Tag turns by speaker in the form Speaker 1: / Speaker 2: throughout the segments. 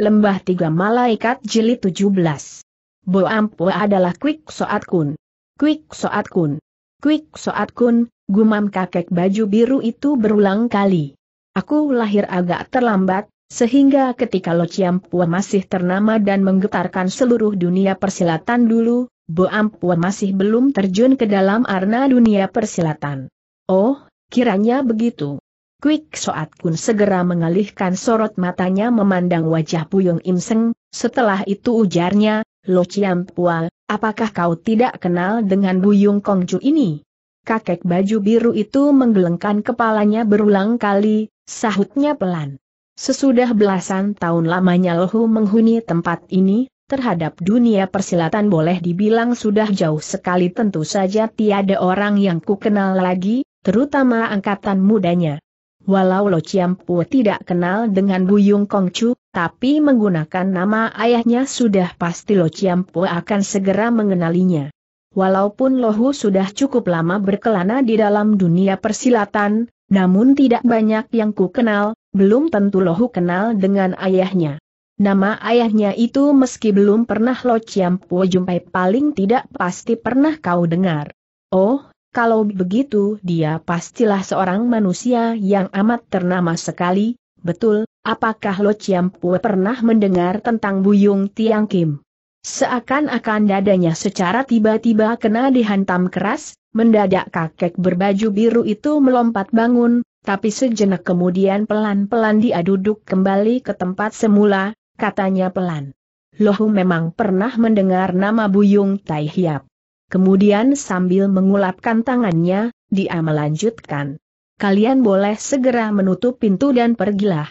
Speaker 1: Lembah Tiga Malaikat Jilid 17 Bo Ampu adalah Quick Soat Kun. Quick Soat Kun. Quick Soat Kun, gumam kakek baju biru itu berulang kali. Aku lahir agak terlambat, sehingga ketika Lo Ciampua masih ternama dan menggetarkan seluruh dunia persilatan dulu, Bo Ampua masih belum terjun ke dalam arna dunia persilatan. Oh, kiranya begitu. Quick Soat Kun segera mengalihkan sorot matanya memandang wajah Puyung Im Seng, setelah itu ujarnya, Lo Chiam Pua, apakah kau tidak kenal dengan Buyung Kongju ini? Kakek baju biru itu menggelengkan kepalanya berulang kali, sahutnya pelan. Sesudah belasan tahun lamanya Lohu menghuni tempat ini, terhadap dunia persilatan boleh dibilang sudah jauh sekali tentu saja tiada orang yang kukenal lagi, terutama angkatan mudanya. Walau Lo Chiampu tidak kenal dengan Buyung Kongcu, tapi menggunakan nama ayahnya sudah pasti Lo Chiampu akan segera mengenalinya. Walaupun Lohu sudah cukup lama berkelana di dalam dunia persilatan, namun tidak banyak yang ku kenal, belum tentu Lohu kenal dengan ayahnya. Nama ayahnya itu meski belum pernah Lo Chiampu jumpai paling tidak pasti pernah kau dengar. Oh, kalau begitu dia pastilah seorang manusia yang amat ternama sekali, betul, apakah Lo Chiam Pue pernah mendengar tentang Buyung Tiang Kim? Seakan-akan dadanya secara tiba-tiba kena dihantam keras, mendadak kakek berbaju biru itu melompat bangun, tapi sejenak kemudian pelan-pelan dia duduk kembali ke tempat semula, katanya pelan. Lohu memang pernah mendengar nama Buyung Tai Hiap. Kemudian sambil mengulapkan tangannya, dia melanjutkan. Kalian boleh segera menutup pintu dan pergilah.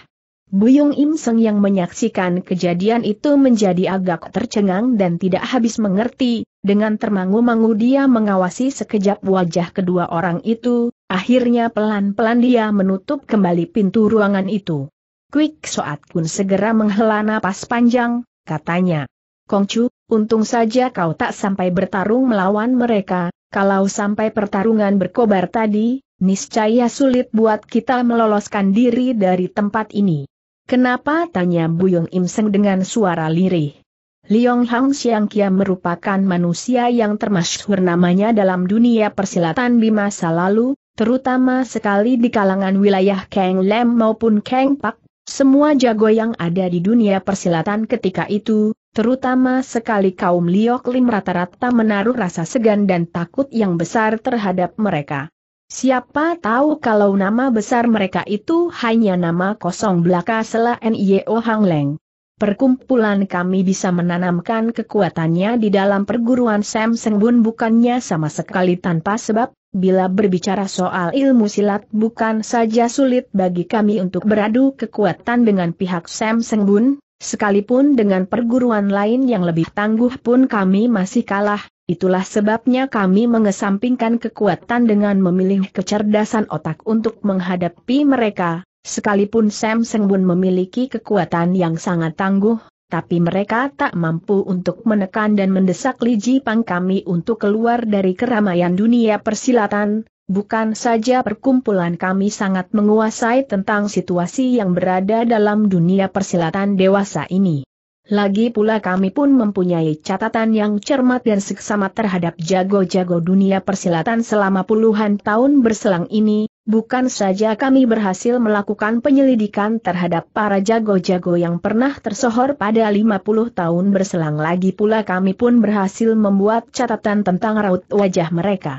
Speaker 1: Buyung Im Seng yang menyaksikan kejadian itu menjadi agak tercengang dan tidak habis mengerti, dengan termangu-mangu dia mengawasi sekejap wajah kedua orang itu, akhirnya pelan-pelan dia menutup kembali pintu ruangan itu. Quick Soat Kun segera menghela napas panjang, katanya. Kongcu, untung saja kau tak sampai bertarung melawan mereka, kalau sampai pertarungan berkobar tadi, niscaya sulit buat kita meloloskan diri dari tempat ini. Kenapa? tanya Buyong Im dengan suara lirih. Liong Hang Xiang Kia merupakan manusia yang termasyhur namanya dalam dunia persilatan di masa lalu, terutama sekali di kalangan wilayah Kang Lem maupun Kang Pak, semua jago yang ada di dunia persilatan ketika itu, Terutama sekali kaum Liok Lim rata-rata menaruh rasa segan dan takut yang besar terhadap mereka. Siapa tahu kalau nama besar mereka itu hanya nama kosong belaka sela NIO Hang Leng. Perkumpulan kami bisa menanamkan kekuatannya di dalam perguruan Sam Seng Bun bukannya sama sekali tanpa sebab, bila berbicara soal ilmu silat bukan saja sulit bagi kami untuk beradu kekuatan dengan pihak Sam Seng Bun, Sekalipun dengan perguruan lain yang lebih tangguh pun kami masih kalah, itulah sebabnya kami mengesampingkan kekuatan dengan memilih kecerdasan otak untuk menghadapi mereka, sekalipun Sam Sengbun memiliki kekuatan yang sangat tangguh, tapi mereka tak mampu untuk menekan dan mendesak Li Jipang kami untuk keluar dari keramaian dunia persilatan, Bukan saja perkumpulan kami sangat menguasai tentang situasi yang berada dalam dunia persilatan dewasa ini. Lagi pula kami pun mempunyai catatan yang cermat dan seksama terhadap jago-jago dunia persilatan selama puluhan tahun berselang ini, bukan saja kami berhasil melakukan penyelidikan terhadap para jago-jago yang pernah tersohor pada 50 tahun berselang lagi pula kami pun berhasil membuat catatan tentang raut wajah mereka.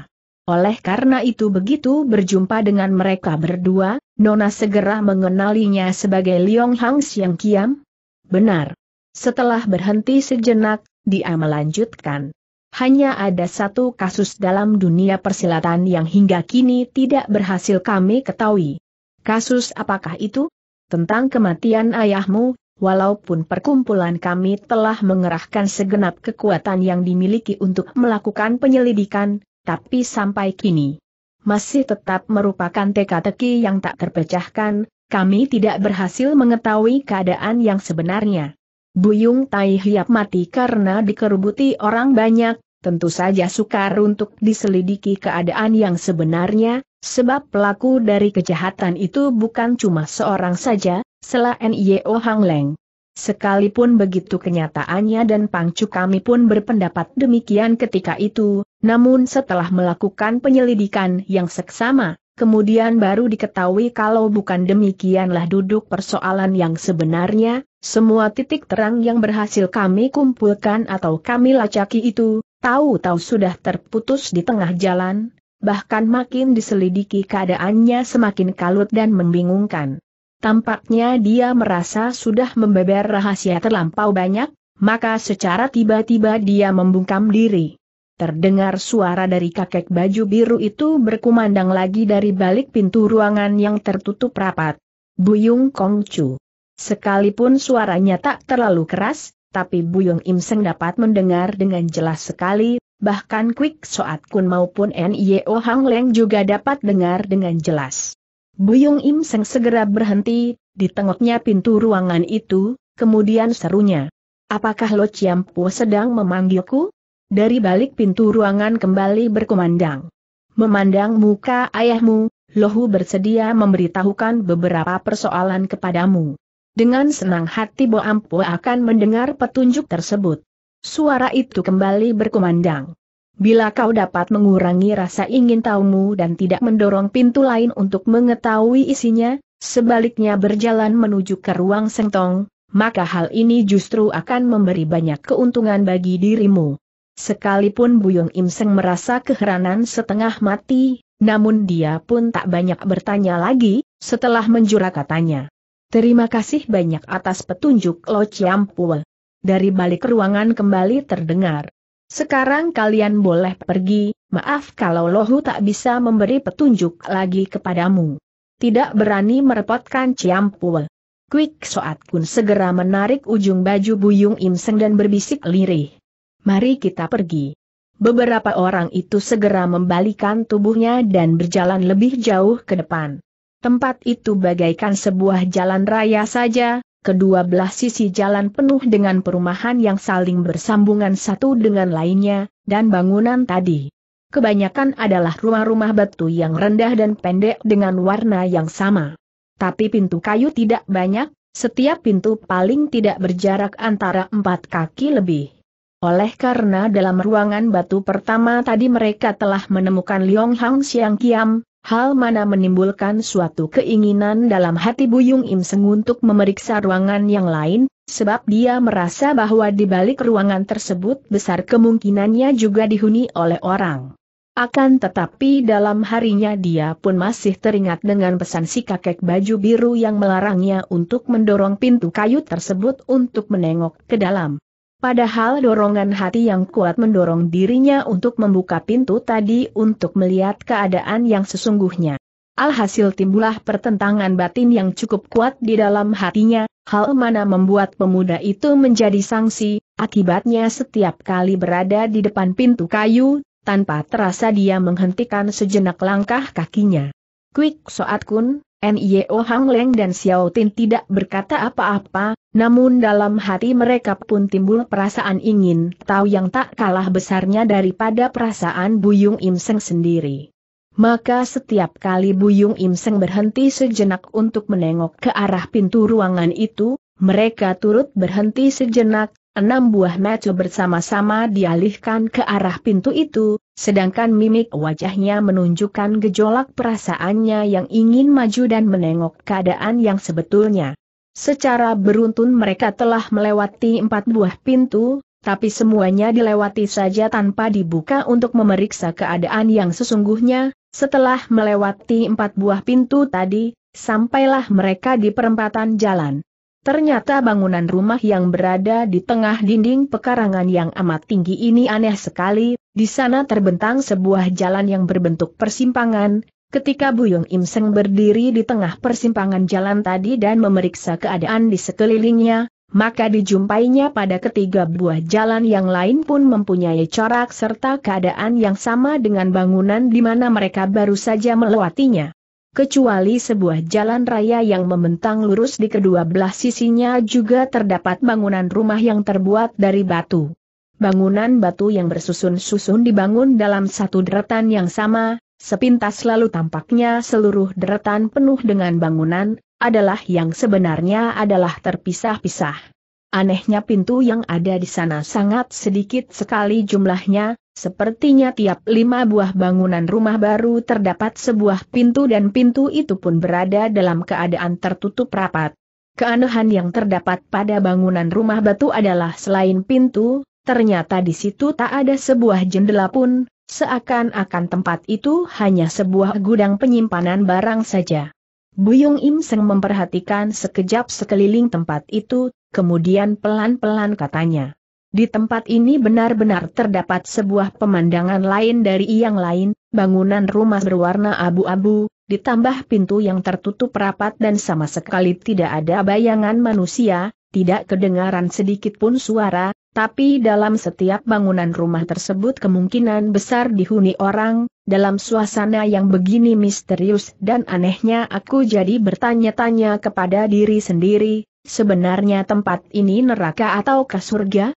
Speaker 1: Oleh karena itu begitu berjumpa dengan mereka berdua, Nona segera mengenalinya sebagai Liong Hang Siang Kiam. Benar. Setelah berhenti sejenak, dia melanjutkan. Hanya ada satu kasus dalam dunia persilatan yang hingga kini tidak berhasil kami ketahui. Kasus apakah itu? Tentang kematian ayahmu, walaupun perkumpulan kami telah mengerahkan segenap kekuatan yang dimiliki untuk melakukan penyelidikan, tapi sampai kini masih tetap merupakan teka-teki yang tak terpecahkan, kami tidak berhasil mengetahui keadaan yang sebenarnya. Buyung Tai Hiap mati karena dikerubuti orang banyak, tentu saja sukar untuk diselidiki keadaan yang sebenarnya, sebab pelaku dari kejahatan itu bukan cuma seorang saja, selain N.I.O. Hang Leng. Sekalipun begitu kenyataannya dan pangcu kami pun berpendapat demikian ketika itu, namun setelah melakukan penyelidikan yang seksama, kemudian baru diketahui kalau bukan demikianlah duduk persoalan yang sebenarnya, semua titik terang yang berhasil kami kumpulkan atau kami lacaki itu, tahu-tahu sudah terputus di tengah jalan, bahkan makin diselidiki keadaannya semakin kalut dan membingungkan. Tampaknya dia merasa sudah membeber rahasia terlampau banyak, maka secara tiba-tiba dia membungkam diri. Terdengar suara dari kakek baju biru itu berkumandang lagi dari balik pintu ruangan yang tertutup rapat. Buyung Kongcu. Sekalipun suaranya tak terlalu keras, tapi Buyung Imseng dapat mendengar dengan jelas sekali, bahkan Quick Soat Kun maupun N.I.O. Hang Leng juga dapat dengar dengan jelas. Buyung Imseng segera berhenti, di tengoknya pintu ruangan itu, kemudian serunya. Apakah Lo Chiampu sedang memanggilku? dari balik pintu ruangan kembali berkumandang. Memandang muka ayahmu, Lohu bersedia memberitahukan beberapa persoalan kepadamu. Dengan senang hati Bo Ampo akan mendengar petunjuk tersebut. Suara itu kembali berkumandang. Bila kau dapat mengurangi rasa ingin tahumu dan tidak mendorong pintu lain untuk mengetahui isinya, sebaliknya berjalan menuju ke ruang sengtong, maka hal ini justru akan memberi banyak keuntungan bagi dirimu. Sekalipun Buyung Im Seng merasa keheranan setengah mati, namun dia pun tak banyak bertanya lagi, setelah menjura katanya. Terima kasih banyak atas petunjuk Lo Pue. Dari balik ruangan kembali terdengar. Sekarang kalian boleh pergi, maaf kalau Lohu tak bisa memberi petunjuk lagi kepadamu. Tidak berani merepotkan Pue. Quick Soat pun segera menarik ujung baju Buyung Im Seng dan berbisik lirih mari kita pergi. Beberapa orang itu segera membalikan tubuhnya dan berjalan lebih jauh ke depan. Tempat itu bagaikan sebuah jalan raya saja, kedua belah sisi jalan penuh dengan perumahan yang saling bersambungan satu dengan lainnya, dan bangunan tadi. Kebanyakan adalah rumah-rumah batu yang rendah dan pendek dengan warna yang sama. Tapi pintu kayu tidak banyak, setiap pintu paling tidak berjarak antara empat kaki lebih. Oleh karena dalam ruangan batu pertama tadi mereka telah menemukan Liong Hang Xiang Kiam, hal mana menimbulkan suatu keinginan dalam hati Buyung Im Seng untuk memeriksa ruangan yang lain, sebab dia merasa bahwa di balik ruangan tersebut besar kemungkinannya juga dihuni oleh orang. Akan tetapi dalam harinya dia pun masih teringat dengan pesan si kakek baju biru yang melarangnya untuk mendorong pintu kayu tersebut untuk menengok ke dalam. Padahal dorongan hati yang kuat mendorong dirinya untuk membuka pintu tadi untuk melihat keadaan yang sesungguhnya. Alhasil timbullah pertentangan batin yang cukup kuat di dalam hatinya, hal mana membuat pemuda itu menjadi sanksi, akibatnya setiap kali berada di depan pintu kayu, tanpa terasa dia menghentikan sejenak langkah kakinya. Quick Soat Kun, NIO Hang Leng dan Xiao Tin tidak berkata apa-apa, namun dalam hati mereka pun timbul perasaan ingin tahu yang tak kalah besarnya daripada perasaan Buyung Im Seng sendiri. Maka setiap kali Buyung Im Seng berhenti sejenak untuk menengok ke arah pintu ruangan itu, mereka turut berhenti sejenak, enam buah mata bersama-sama dialihkan ke arah pintu itu, sedangkan mimik wajahnya menunjukkan gejolak perasaannya yang ingin maju dan menengok keadaan yang sebetulnya. Secara beruntun mereka telah melewati empat buah pintu, tapi semuanya dilewati saja tanpa dibuka untuk memeriksa keadaan yang sesungguhnya, setelah melewati empat buah pintu tadi, sampailah mereka di perempatan jalan. Ternyata bangunan rumah yang berada di tengah dinding pekarangan yang amat tinggi ini aneh sekali, di sana terbentang sebuah jalan yang berbentuk persimpangan, ketika Buyung Im Seng berdiri di tengah persimpangan jalan tadi dan memeriksa keadaan di sekelilingnya, maka dijumpainya pada ketiga buah jalan yang lain pun mempunyai corak serta keadaan yang sama dengan bangunan di mana mereka baru saja melewatinya kecuali sebuah jalan raya yang membentang lurus di kedua belah sisinya juga terdapat bangunan rumah yang terbuat dari batu. Bangunan batu yang bersusun-susun dibangun dalam satu deretan yang sama, sepintas lalu tampaknya seluruh deretan penuh dengan bangunan, adalah yang sebenarnya adalah terpisah-pisah. Anehnya pintu yang ada di sana sangat sedikit sekali jumlahnya, Sepertinya tiap lima buah bangunan rumah baru terdapat sebuah pintu dan pintu itu pun berada dalam keadaan tertutup rapat. Keanehan yang terdapat pada bangunan rumah batu adalah selain pintu, ternyata di situ tak ada sebuah jendela pun, seakan-akan tempat itu hanya sebuah gudang penyimpanan barang saja. Buyung Im Seng memperhatikan sekejap sekeliling tempat itu, kemudian pelan-pelan katanya. Di tempat ini benar-benar terdapat sebuah pemandangan lain dari yang lain, bangunan rumah berwarna abu-abu, ditambah pintu yang tertutup rapat dan sama sekali tidak ada bayangan manusia, tidak kedengaran sedikit pun suara, tapi dalam setiap bangunan rumah tersebut kemungkinan besar dihuni orang, dalam suasana yang begini misterius dan anehnya aku jadi bertanya-tanya kepada diri sendiri, sebenarnya tempat ini neraka ataukah surga?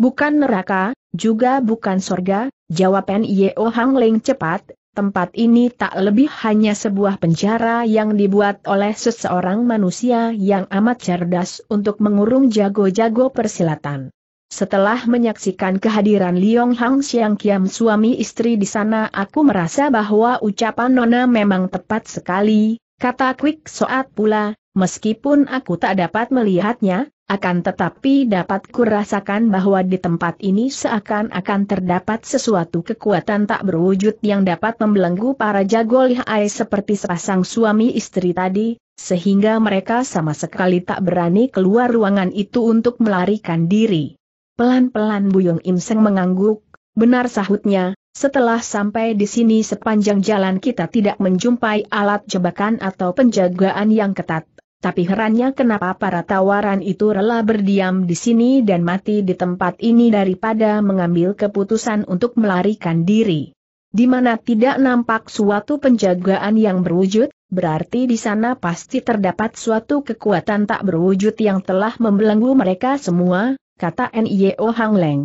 Speaker 1: Bukan neraka, juga bukan sorga, jawab N.I.O. Hang Leng cepat, tempat ini tak lebih hanya sebuah penjara yang dibuat oleh seseorang manusia yang amat cerdas untuk mengurung jago-jago persilatan. Setelah menyaksikan kehadiran Liong Hang Xiang Kiam suami istri di sana aku merasa bahwa ucapan Nona memang tepat sekali, kata Quick Soat pula, meskipun aku tak dapat melihatnya, akan tetapi dapat kurasakan bahwa di tempat ini seakan-akan terdapat sesuatu kekuatan tak berwujud yang dapat membelenggu para jago lihai seperti sepasang suami istri tadi, sehingga mereka sama sekali tak berani keluar ruangan itu untuk melarikan diri. Pelan-pelan Buyung Im Seng mengangguk, benar sahutnya, setelah sampai di sini sepanjang jalan kita tidak menjumpai alat jebakan atau penjagaan yang ketat, tapi herannya kenapa para tawaran itu rela berdiam di sini dan mati di tempat ini daripada mengambil keputusan untuk melarikan diri. Di mana tidak nampak suatu penjagaan yang berwujud, berarti di sana pasti terdapat suatu kekuatan tak berwujud yang telah membelenggu mereka semua, kata N.I.O. Hang Leng.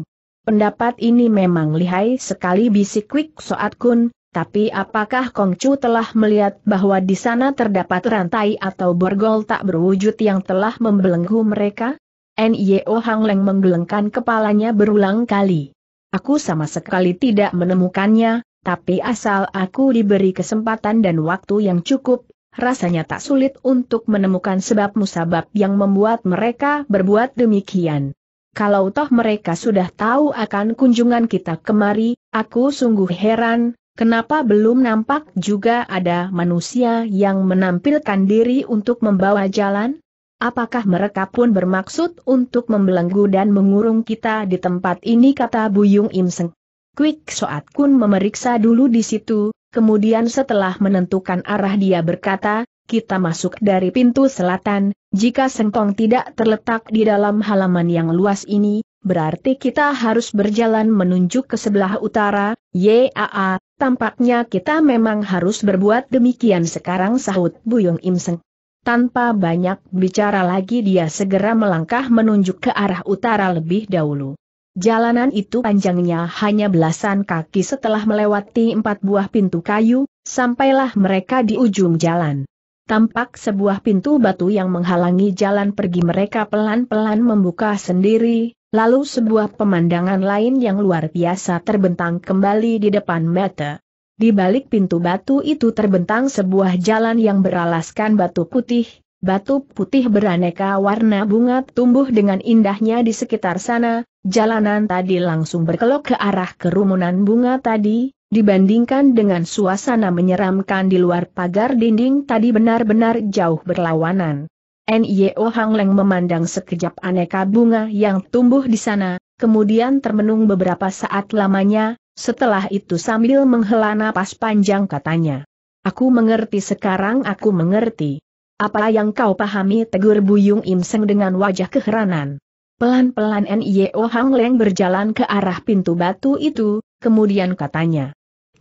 Speaker 1: Pendapat ini memang lihai sekali bisik Kwik Soat Kun, tapi apakah Kongcu telah melihat bahwa di sana terdapat rantai atau borgol tak berwujud yang telah membelenggu mereka? N.Y.O. Oh Hang Leng menggelengkan kepalanya berulang kali. Aku sama sekali tidak menemukannya, tapi asal aku diberi kesempatan dan waktu yang cukup, rasanya tak sulit untuk menemukan sebab musabab yang membuat mereka berbuat demikian. Kalau toh mereka sudah tahu akan kunjungan kita kemari, aku sungguh heran, Kenapa belum nampak juga ada manusia yang menampilkan diri untuk membawa jalan? Apakah mereka pun bermaksud untuk membelenggu dan mengurung kita di tempat ini kata Buyung Imseng. Quick Soat Kun memeriksa dulu di situ, kemudian setelah menentukan arah dia berkata, kita masuk dari pintu selatan, jika sentong tidak terletak di dalam halaman yang luas ini, berarti kita harus berjalan menunjuk ke sebelah utara, yaa, Tampaknya kita memang harus berbuat demikian sekarang sahut Buyung Imseng. Tanpa banyak bicara lagi dia segera melangkah menunjuk ke arah utara lebih dahulu. Jalanan itu panjangnya hanya belasan kaki setelah melewati empat buah pintu kayu, sampailah mereka di ujung jalan. Tampak sebuah pintu batu yang menghalangi jalan pergi mereka pelan-pelan membuka sendiri, Lalu sebuah pemandangan lain yang luar biasa terbentang kembali di depan mata. Di balik pintu batu itu terbentang sebuah jalan yang beralaskan batu putih, batu putih beraneka warna bunga tumbuh dengan indahnya di sekitar sana, jalanan tadi langsung berkelok ke arah kerumunan bunga tadi, dibandingkan dengan suasana menyeramkan di luar pagar dinding tadi benar-benar jauh berlawanan. NIO Hang Leng memandang sekejap aneka bunga yang tumbuh di sana, kemudian termenung beberapa saat lamanya, setelah itu sambil menghela napas panjang katanya. Aku mengerti sekarang aku mengerti. Apa yang kau pahami tegur Buyung Im Seng dengan wajah keheranan. Pelan-pelan NIO Hang Leng berjalan ke arah pintu batu itu, kemudian katanya.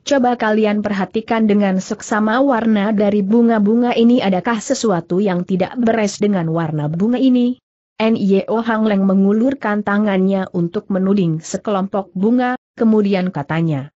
Speaker 1: Coba kalian perhatikan dengan seksama warna dari bunga-bunga ini adakah sesuatu yang tidak beres dengan warna bunga ini? N.Y.O. Hang Leng mengulurkan tangannya untuk menuding sekelompok bunga, kemudian katanya.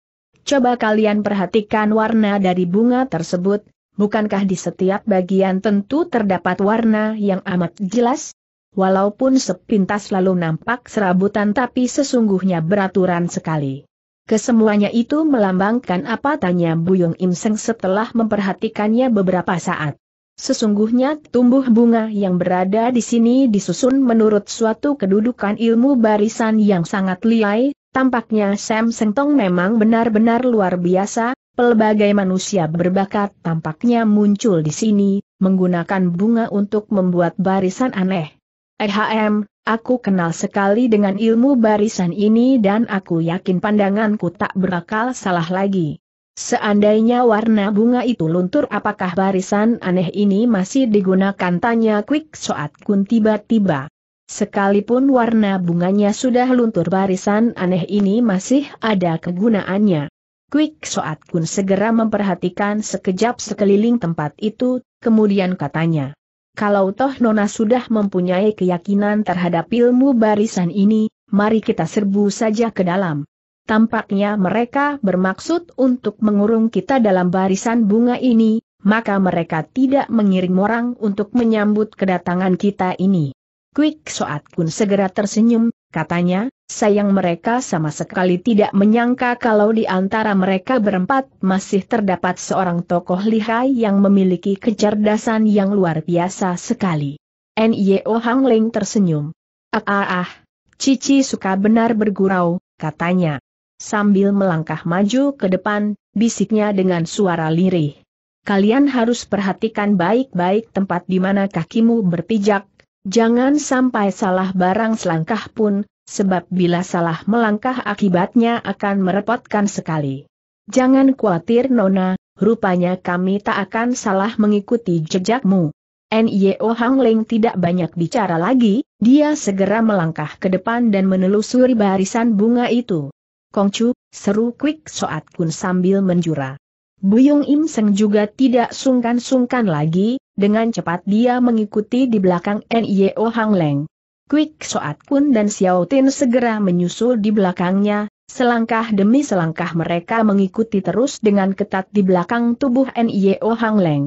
Speaker 1: Coba kalian perhatikan warna dari bunga tersebut, bukankah di setiap bagian tentu terdapat warna yang amat jelas? Walaupun sepintas lalu nampak serabutan tapi sesungguhnya beraturan sekali. Kesemuanya itu melambangkan apa tanya Buyung Im setelah memperhatikannya beberapa saat. Sesungguhnya tumbuh bunga yang berada di sini disusun menurut suatu kedudukan ilmu barisan yang sangat liai, tampaknya Sam Tong memang benar-benar luar biasa, pelbagai manusia berbakat tampaknya muncul di sini, menggunakan bunga untuk membuat barisan aneh. EHM, Aku kenal sekali dengan ilmu barisan ini dan aku yakin pandanganku tak berakal salah lagi. Seandainya warna bunga itu luntur apakah barisan aneh ini masih digunakan tanya Quick Soat Kun tiba-tiba. Sekalipun warna bunganya sudah luntur barisan aneh ini masih ada kegunaannya. Quick Soat Kun segera memperhatikan sekejap sekeliling tempat itu, kemudian katanya. Kalau toh Nona sudah mempunyai keyakinan terhadap ilmu barisan ini, mari kita serbu saja ke dalam. Tampaknya mereka bermaksud untuk mengurung kita dalam barisan bunga ini, maka mereka tidak mengirim orang untuk menyambut kedatangan kita ini. Quick Soat Kun segera tersenyum, katanya, sayang mereka sama sekali tidak menyangka kalau di antara mereka berempat masih terdapat seorang tokoh lihai yang memiliki kecerdasan yang luar biasa sekali. N.Y.O. Hang Ling tersenyum. Ah ah ah, Cici suka benar bergurau, katanya. Sambil melangkah maju ke depan, bisiknya dengan suara lirih. Kalian harus perhatikan baik-baik tempat di mana kakimu berpijak, Jangan sampai salah barang selangkah pun, sebab bila salah melangkah akibatnya akan merepotkan sekali. Jangan khawatir Nona, rupanya kami tak akan salah mengikuti jejakmu. N.Y.O. Hang Leng tidak banyak bicara lagi, dia segera melangkah ke depan dan menelusuri barisan bunga itu. Kongcu, seru Quick Soat Kun sambil menjura. Buyung Im Seng juga tidak sungkan-sungkan lagi, dengan cepat dia mengikuti di belakang NIO Hang Leng. Quick Soat Kun dan Xiao Tin segera menyusul di belakangnya, selangkah demi selangkah mereka mengikuti terus dengan ketat di belakang tubuh NIO Hang Leng.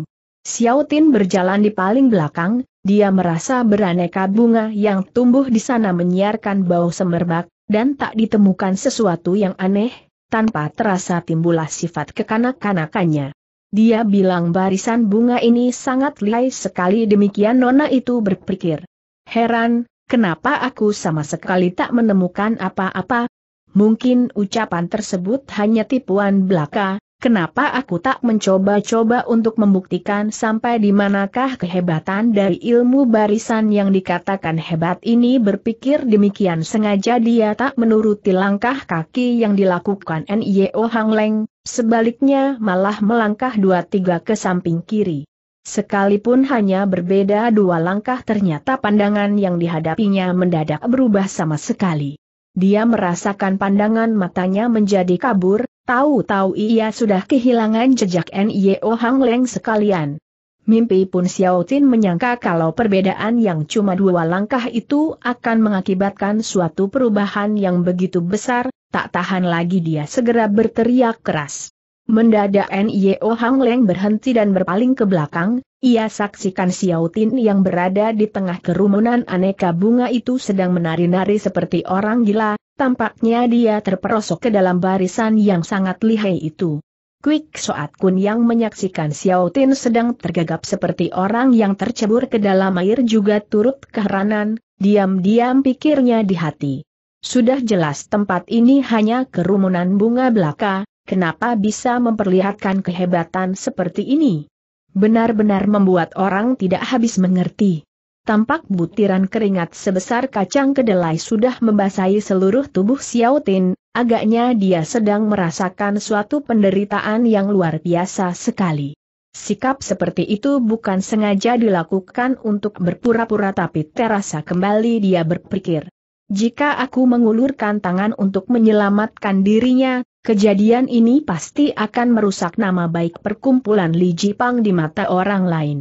Speaker 1: Xiao Tin berjalan di paling belakang, dia merasa beraneka bunga yang tumbuh di sana menyiarkan bau semerbak, dan tak ditemukan sesuatu yang aneh, tanpa terasa timbullah sifat kekanak-kanakannya. Dia bilang barisan bunga ini sangat lihai sekali demikian Nona itu berpikir. Heran, kenapa aku sama sekali tak menemukan apa-apa? Mungkin ucapan tersebut hanya tipuan belaka, Kenapa aku tak mencoba-coba untuk membuktikan sampai di manakah kehebatan dari ilmu barisan yang dikatakan hebat ini berpikir demikian sengaja dia tak menuruti langkah kaki yang dilakukan NIO Hang Leng, sebaliknya malah melangkah dua tiga ke samping kiri. Sekalipun hanya berbeda dua langkah ternyata pandangan yang dihadapinya mendadak berubah sama sekali. Dia merasakan pandangan matanya menjadi kabur, Tahu-tahu ia sudah kehilangan jejak N.Y.O. Hang Leng sekalian. Mimpi pun Xiao Tin menyangka kalau perbedaan yang cuma dua langkah itu akan mengakibatkan suatu perubahan yang begitu besar, tak tahan lagi dia segera berteriak keras. Mendadak N.Y.O. Hang Leng berhenti dan berpaling ke belakang, ia saksikan Xiao Tin yang berada di tengah kerumunan aneka bunga itu sedang menari-nari seperti orang gila, Tampaknya dia terperosok ke dalam barisan yang sangat lihai itu. Quick Soat Kun yang menyaksikan Xiao Tin sedang tergagap seperti orang yang tercebur ke dalam air juga turut keheranan, diam-diam pikirnya di hati. Sudah jelas tempat ini hanya kerumunan bunga belaka, kenapa bisa memperlihatkan kehebatan seperti ini? Benar-benar membuat orang tidak habis mengerti tampak butiran keringat sebesar kacang kedelai sudah membasahi seluruh tubuh Xiao Tin, agaknya dia sedang merasakan suatu penderitaan yang luar biasa sekali. Sikap seperti itu bukan sengaja dilakukan untuk berpura-pura tapi terasa kembali dia berpikir. Jika aku mengulurkan tangan untuk menyelamatkan dirinya, kejadian ini pasti akan merusak nama baik perkumpulan Li Jipang di mata orang lain.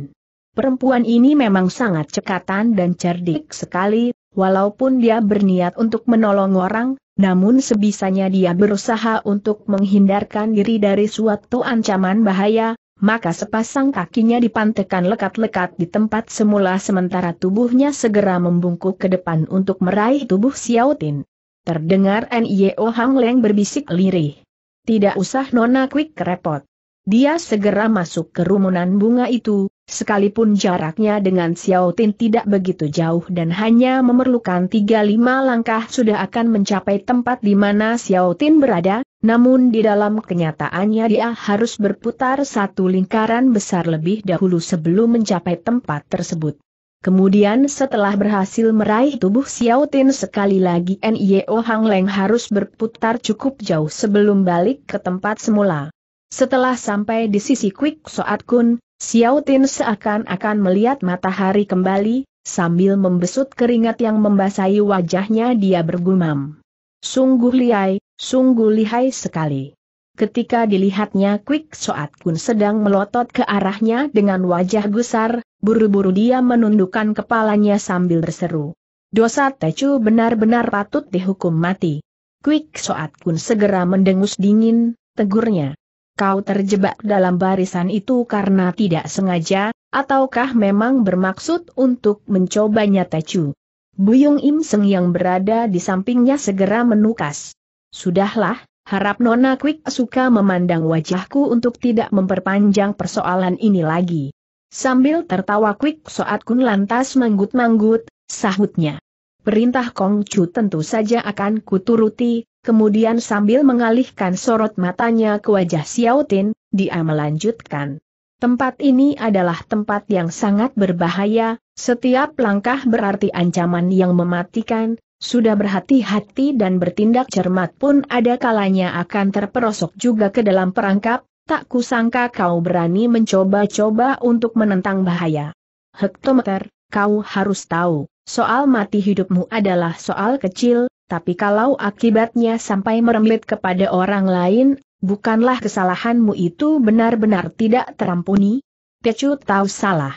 Speaker 1: Perempuan ini memang sangat cekatan dan cerdik sekali, walaupun dia berniat untuk menolong orang, namun sebisanya dia berusaha untuk menghindarkan diri dari suatu ancaman bahaya, maka sepasang kakinya dipantekan lekat-lekat di tempat semula sementara tubuhnya segera membungkuk ke depan untuk meraih tubuh Xiaotin. Terdengar Nio Hang Leng berbisik lirih. Tidak usah Nona Quick repot. Dia segera masuk ke rumunan bunga itu, sekalipun jaraknya dengan Xiao Tin tidak begitu jauh dan hanya memerlukan 3-5 langkah sudah akan mencapai tempat di mana Xiao Tin berada, namun di dalam kenyataannya dia harus berputar satu lingkaran besar lebih dahulu sebelum mencapai tempat tersebut. Kemudian setelah berhasil meraih tubuh Xiao Tin sekali lagi Nio Hang Leng harus berputar cukup jauh sebelum balik ke tempat semula. Setelah sampai di sisi Quick Soat Kun, Xiao Tin seakan-akan melihat matahari kembali, sambil membesut keringat yang membasahi wajahnya dia bergumam. Sungguh lihai, sungguh lihai sekali. Ketika dilihatnya Quick Soat Kun sedang melotot ke arahnya dengan wajah gusar, buru-buru dia menundukkan kepalanya sambil berseru. Dosa Tecu benar-benar patut dihukum mati. Quick Soat Kun segera mendengus dingin, tegurnya kau terjebak dalam barisan itu karena tidak sengaja, ataukah memang bermaksud untuk mencobanya tecu? Buyung Im Seng yang berada di sampingnya segera menukas. Sudahlah, harap Nona Quick suka memandang wajahku untuk tidak memperpanjang persoalan ini lagi. Sambil tertawa Quick Soat Kun lantas manggut-manggut, sahutnya. Perintah Kong Chu tentu saja akan kuturuti, Kemudian sambil mengalihkan sorot matanya ke wajah Xiaotin, dia melanjutkan. Tempat ini adalah tempat yang sangat berbahaya, setiap langkah berarti ancaman yang mematikan, sudah berhati-hati dan bertindak cermat pun ada kalanya akan terperosok juga ke dalam perangkap, tak kusangka kau berani mencoba-coba untuk menentang bahaya. Hektometer, kau harus tahu, soal mati hidupmu adalah soal kecil, tapi kalau akibatnya sampai merembet kepada orang lain, bukanlah kesalahanmu itu benar-benar tidak terampuni? Tecu tahu salah.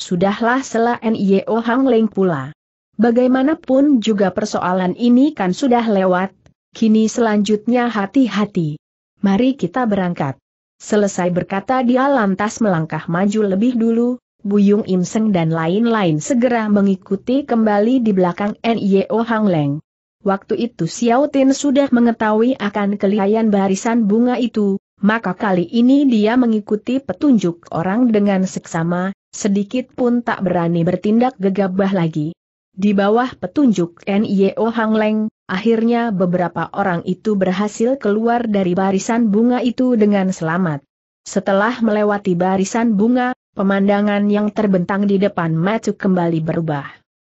Speaker 1: Sudahlah selah NIO Hang Leng pula. Bagaimanapun juga persoalan ini kan sudah lewat, kini selanjutnya hati-hati. Mari kita berangkat. Selesai berkata dia lantas melangkah maju lebih dulu, Buyung Im Seng dan lain-lain segera mengikuti kembali di belakang NIO Hang Leng. Waktu itu Xiao Tin sudah mengetahui akan kelihayan barisan bunga itu, maka kali ini dia mengikuti petunjuk orang dengan seksama, sedikit pun tak berani bertindak gegabah lagi. Di bawah petunjuk NIO Hang Leng, akhirnya beberapa orang itu berhasil keluar dari barisan bunga itu dengan selamat. Setelah melewati barisan bunga, pemandangan yang terbentang di depan Matsu kembali berubah.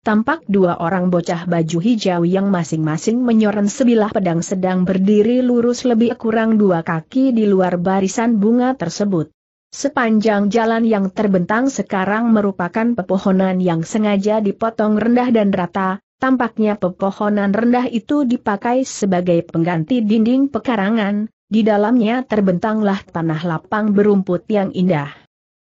Speaker 1: Tampak dua orang bocah baju hijau yang masing-masing menyoren sebilah pedang sedang berdiri lurus lebih kurang dua kaki di luar barisan bunga tersebut. Sepanjang jalan yang terbentang sekarang merupakan pepohonan yang sengaja dipotong rendah dan rata, tampaknya pepohonan rendah itu dipakai sebagai pengganti dinding pekarangan, di dalamnya terbentanglah tanah lapang berumput yang indah.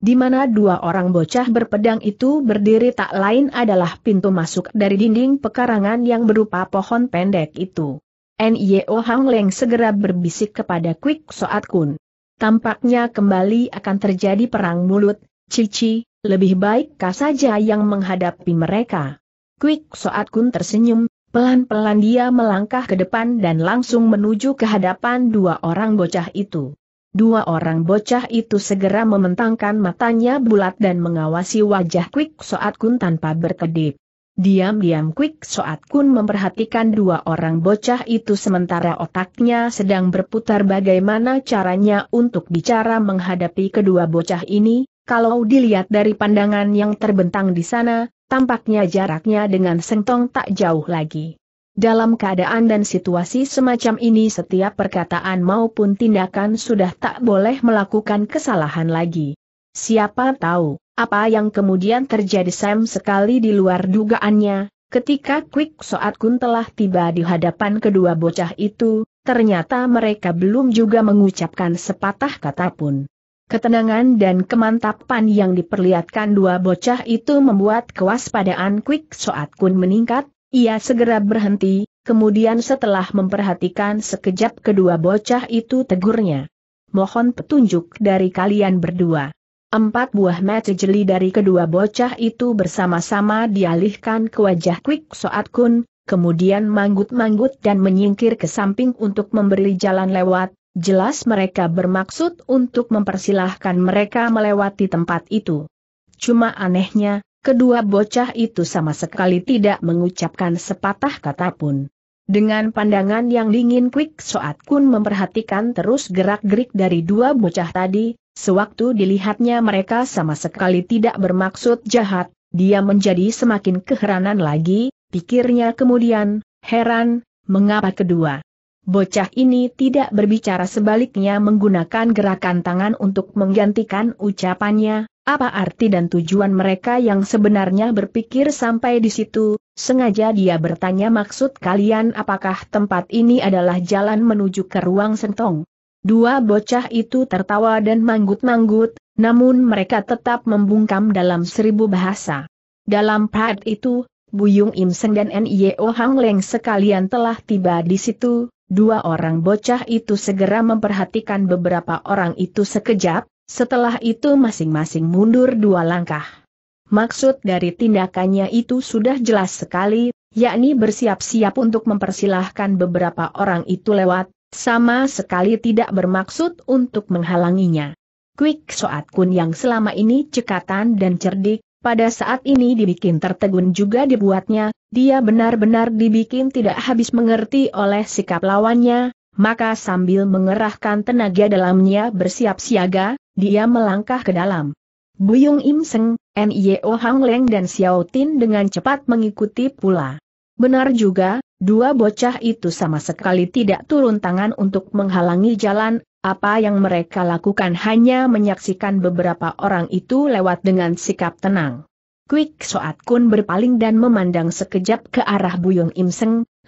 Speaker 1: Di mana dua orang bocah berpedang itu berdiri tak lain adalah pintu masuk dari dinding pekarangan yang berupa pohon pendek itu. N.Y.O. Hang Leng segera berbisik kepada Quick Soat Kun. Tampaknya kembali akan terjadi perang mulut, Cici, lebih baik kau saja yang menghadapi mereka. Quick Soat Kun tersenyum, Pelan-pelan dia melangkah ke depan dan langsung menuju ke hadapan dua orang bocah itu. Dua orang bocah itu segera mementangkan matanya bulat dan mengawasi wajah Quick Soat Kun tanpa berkedip. Diam-diam Quick Soat Kun memperhatikan dua orang bocah itu sementara otaknya sedang berputar bagaimana caranya untuk bicara menghadapi kedua bocah ini, kalau dilihat dari pandangan yang terbentang di sana, tampaknya jaraknya dengan Sengtong tak jauh lagi. Dalam keadaan dan situasi semacam ini setiap perkataan maupun tindakan sudah tak boleh melakukan kesalahan lagi. Siapa tahu, apa yang kemudian terjadi Sam sekali di luar dugaannya, ketika Quick Soat Kun telah tiba di hadapan kedua bocah itu, ternyata mereka belum juga mengucapkan sepatah kata pun. Ketenangan dan kemantapan yang diperlihatkan dua bocah itu membuat kewaspadaan Quick Soat Kun meningkat, ia segera berhenti, kemudian setelah memperhatikan sekejap kedua bocah itu tegurnya. Mohon petunjuk dari kalian berdua. Empat buah mata jeli dari kedua bocah itu bersama-sama dialihkan ke wajah Quick Soat Kun, kemudian manggut-manggut dan menyingkir ke samping untuk memberi jalan lewat, Jelas mereka bermaksud untuk mempersilahkan mereka melewati tempat itu. Cuma anehnya, kedua bocah itu sama sekali tidak mengucapkan sepatah kata pun. Dengan pandangan yang dingin Quick Soat Kun memperhatikan terus gerak-gerik dari dua bocah tadi, sewaktu dilihatnya mereka sama sekali tidak bermaksud jahat, dia menjadi semakin keheranan lagi, pikirnya kemudian, heran, mengapa kedua Bocah ini tidak berbicara sebaliknya menggunakan gerakan tangan untuk menggantikan ucapannya, apa arti dan tujuan mereka yang sebenarnya berpikir sampai di situ, sengaja dia bertanya maksud kalian apakah tempat ini adalah jalan menuju ke ruang sentong. Dua bocah itu tertawa dan manggut-manggut, namun mereka tetap membungkam dalam seribu bahasa. Dalam part itu, Buyung Imseng dan N.I.O. Hang Leng sekalian telah tiba di situ, Dua orang bocah itu segera memperhatikan beberapa orang itu sekejap, setelah itu masing-masing mundur dua langkah. Maksud dari tindakannya itu sudah jelas sekali, yakni bersiap-siap untuk mempersilahkan beberapa orang itu lewat, sama sekali tidak bermaksud untuk menghalanginya. Quick Soat Kun yang selama ini cekatan dan cerdik, pada saat ini dibikin tertegun juga dibuatnya, dia benar-benar dibikin tidak habis mengerti oleh sikap lawannya, maka sambil mengerahkan tenaga dalamnya bersiap siaga, dia melangkah ke dalam. Buyung Im Seng, Nio Hang Leng dan Xiao Tin dengan cepat mengikuti pula. Benar juga, Dua bocah itu sama sekali tidak turun tangan untuk menghalangi jalan, apa yang mereka lakukan hanya menyaksikan beberapa orang itu lewat dengan sikap tenang. Quick Soat Kun berpaling dan memandang sekejap ke arah Buyung Im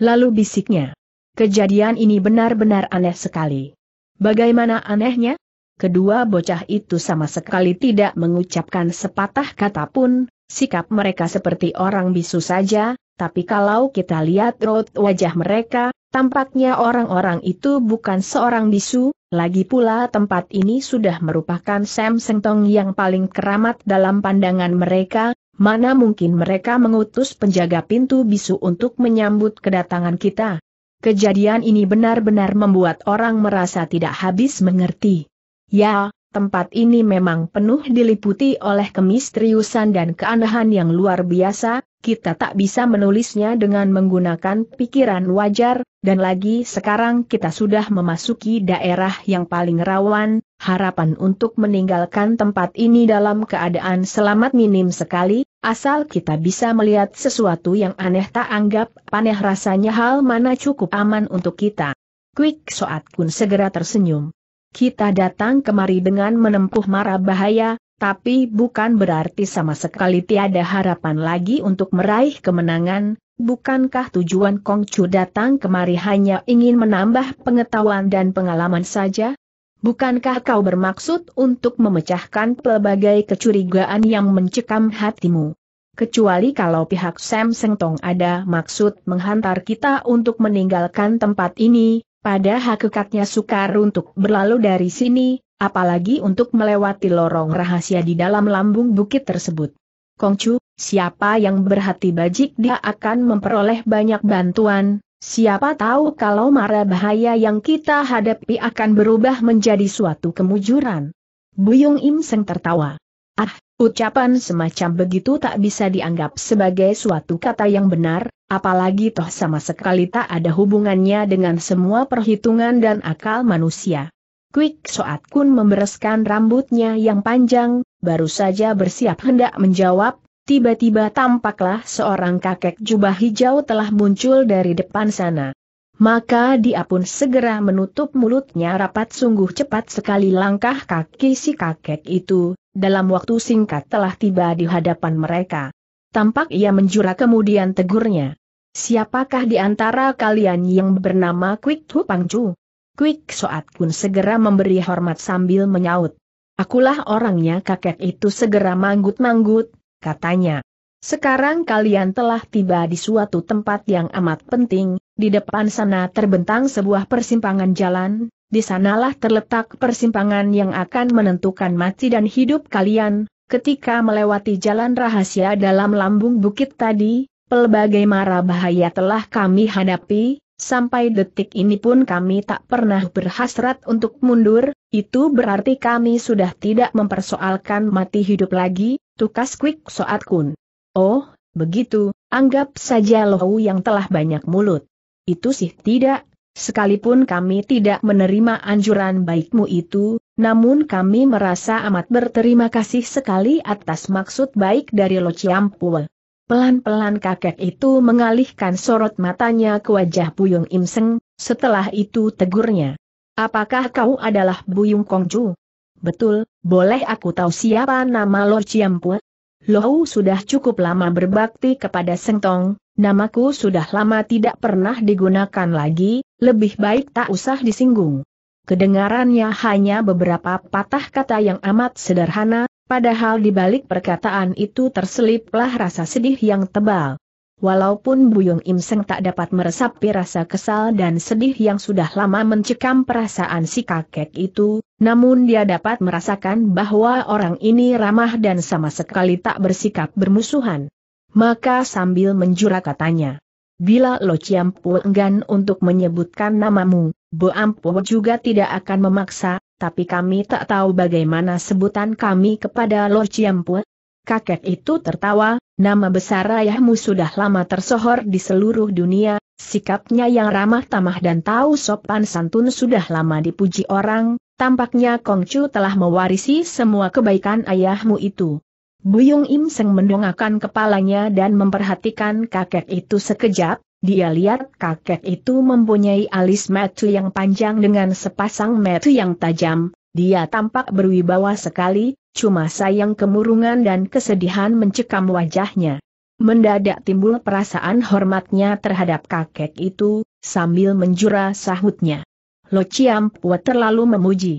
Speaker 1: lalu bisiknya. Kejadian ini benar-benar aneh sekali. Bagaimana anehnya? Kedua bocah itu sama sekali tidak mengucapkan sepatah kata pun, sikap mereka seperti orang bisu saja, tapi kalau kita lihat raut wajah mereka, tampaknya orang-orang itu bukan seorang bisu, lagi pula tempat ini sudah merupakan Sam Sengtong yang paling keramat dalam pandangan mereka, mana mungkin mereka mengutus penjaga pintu bisu untuk menyambut kedatangan kita. Kejadian ini benar-benar membuat orang merasa tidak habis mengerti. Ya, tempat ini memang penuh diliputi oleh kemisteriusan dan keanehan yang luar biasa, kita tak bisa menulisnya dengan menggunakan pikiran wajar, dan lagi sekarang kita sudah memasuki daerah yang paling rawan, harapan untuk meninggalkan tempat ini dalam keadaan selamat minim sekali, asal kita bisa melihat sesuatu yang aneh tak anggap paneh rasanya hal mana cukup aman untuk kita. Quick Soat Kun segera tersenyum kita datang kemari dengan menempuh mara bahaya, tapi bukan berarti sama sekali tiada harapan lagi untuk meraih kemenangan, bukankah tujuan Kong Chu datang kemari hanya ingin menambah pengetahuan dan pengalaman saja? Bukankah kau bermaksud untuk memecahkan pelbagai kecurigaan yang mencekam hatimu? Kecuali kalau pihak Sam Sengtong ada maksud menghantar kita untuk meninggalkan tempat ini, pada hakikatnya sukar untuk berlalu dari sini, apalagi untuk melewati lorong rahasia di dalam lambung bukit tersebut. Kongcu, siapa yang berhati bajik dia akan memperoleh banyak bantuan, siapa tahu kalau mara bahaya yang kita hadapi akan berubah menjadi suatu kemujuran. Buyung Im Seng tertawa. Ah, ucapan semacam begitu tak bisa dianggap sebagai suatu kata yang benar, Apalagi toh sama sekali tak ada hubungannya dengan semua perhitungan dan akal manusia. Quick Soat Kun membereskan rambutnya yang panjang, baru saja bersiap hendak menjawab, tiba-tiba tampaklah seorang kakek jubah hijau telah muncul dari depan sana. Maka dia pun segera menutup mulutnya rapat sungguh cepat sekali langkah kaki si kakek itu, dalam waktu singkat telah tiba di hadapan mereka. Tampak ia menjura kemudian tegurnya. Siapakah di antara kalian yang bernama Quick Tu Pangcu? Quick Soat pun segera memberi hormat sambil menyaut. Akulah orangnya kakek itu segera manggut-manggut, katanya. Sekarang kalian telah tiba di suatu tempat yang amat penting, di depan sana terbentang sebuah persimpangan jalan, di sanalah terletak persimpangan yang akan menentukan mati dan hidup kalian, Ketika melewati jalan rahasia dalam lambung bukit tadi, pelbagai mara bahaya telah kami hadapi, sampai detik ini pun kami tak pernah berhasrat untuk mundur, itu berarti kami sudah tidak mempersoalkan mati hidup lagi, tukas quick soat kun. Oh, begitu, anggap saja lohu yang telah banyak mulut. Itu sih tidak, sekalipun kami tidak menerima anjuran baikmu itu, namun kami merasa amat berterima kasih sekali atas maksud baik dari Lo Ciampul. Pelan-pelan kakek itu mengalihkan sorot matanya ke wajah Buyung Im setelah itu tegurnya. Apakah kau adalah Buyung Kongju? Betul, boleh aku tahu siapa nama Lo Ciampul? Lohu sudah cukup lama berbakti kepada Seng Tong, namaku sudah lama tidak pernah digunakan lagi, lebih baik tak usah disinggung. Kedengarannya hanya beberapa patah kata yang amat sederhana, padahal di balik perkataan itu terseliplah rasa sedih yang tebal. Walaupun Buyung Im tak dapat meresapi rasa kesal dan sedih yang sudah lama mencekam perasaan si kakek itu, namun dia dapat merasakan bahwa orang ini ramah dan sama sekali tak bersikap bermusuhan. Maka sambil menjura katanya, Bila Lo Chiam enggan untuk menyebutkan namamu, Boampuh juga tidak akan memaksa, tapi kami tak tahu bagaimana sebutan kami kepada Lord Ciampu. Kakek itu tertawa, nama besar ayahmu sudah lama tersohor di seluruh dunia, sikapnya yang ramah tamah dan tahu sopan santun sudah lama dipuji orang, tampaknya Kongcu telah mewarisi semua kebaikan ayahmu itu. Buyung Im Seng mendongakkan kepalanya dan memperhatikan kakek itu sekejap, dia lihat kakek itu mempunyai alis metu yang panjang dengan sepasang metu yang tajam, dia tampak berwibawa sekali, cuma sayang kemurungan dan kesedihan mencekam wajahnya. Mendadak timbul perasaan hormatnya terhadap kakek itu, sambil menjura sahutnya. Lo ciampu terlalu memuji.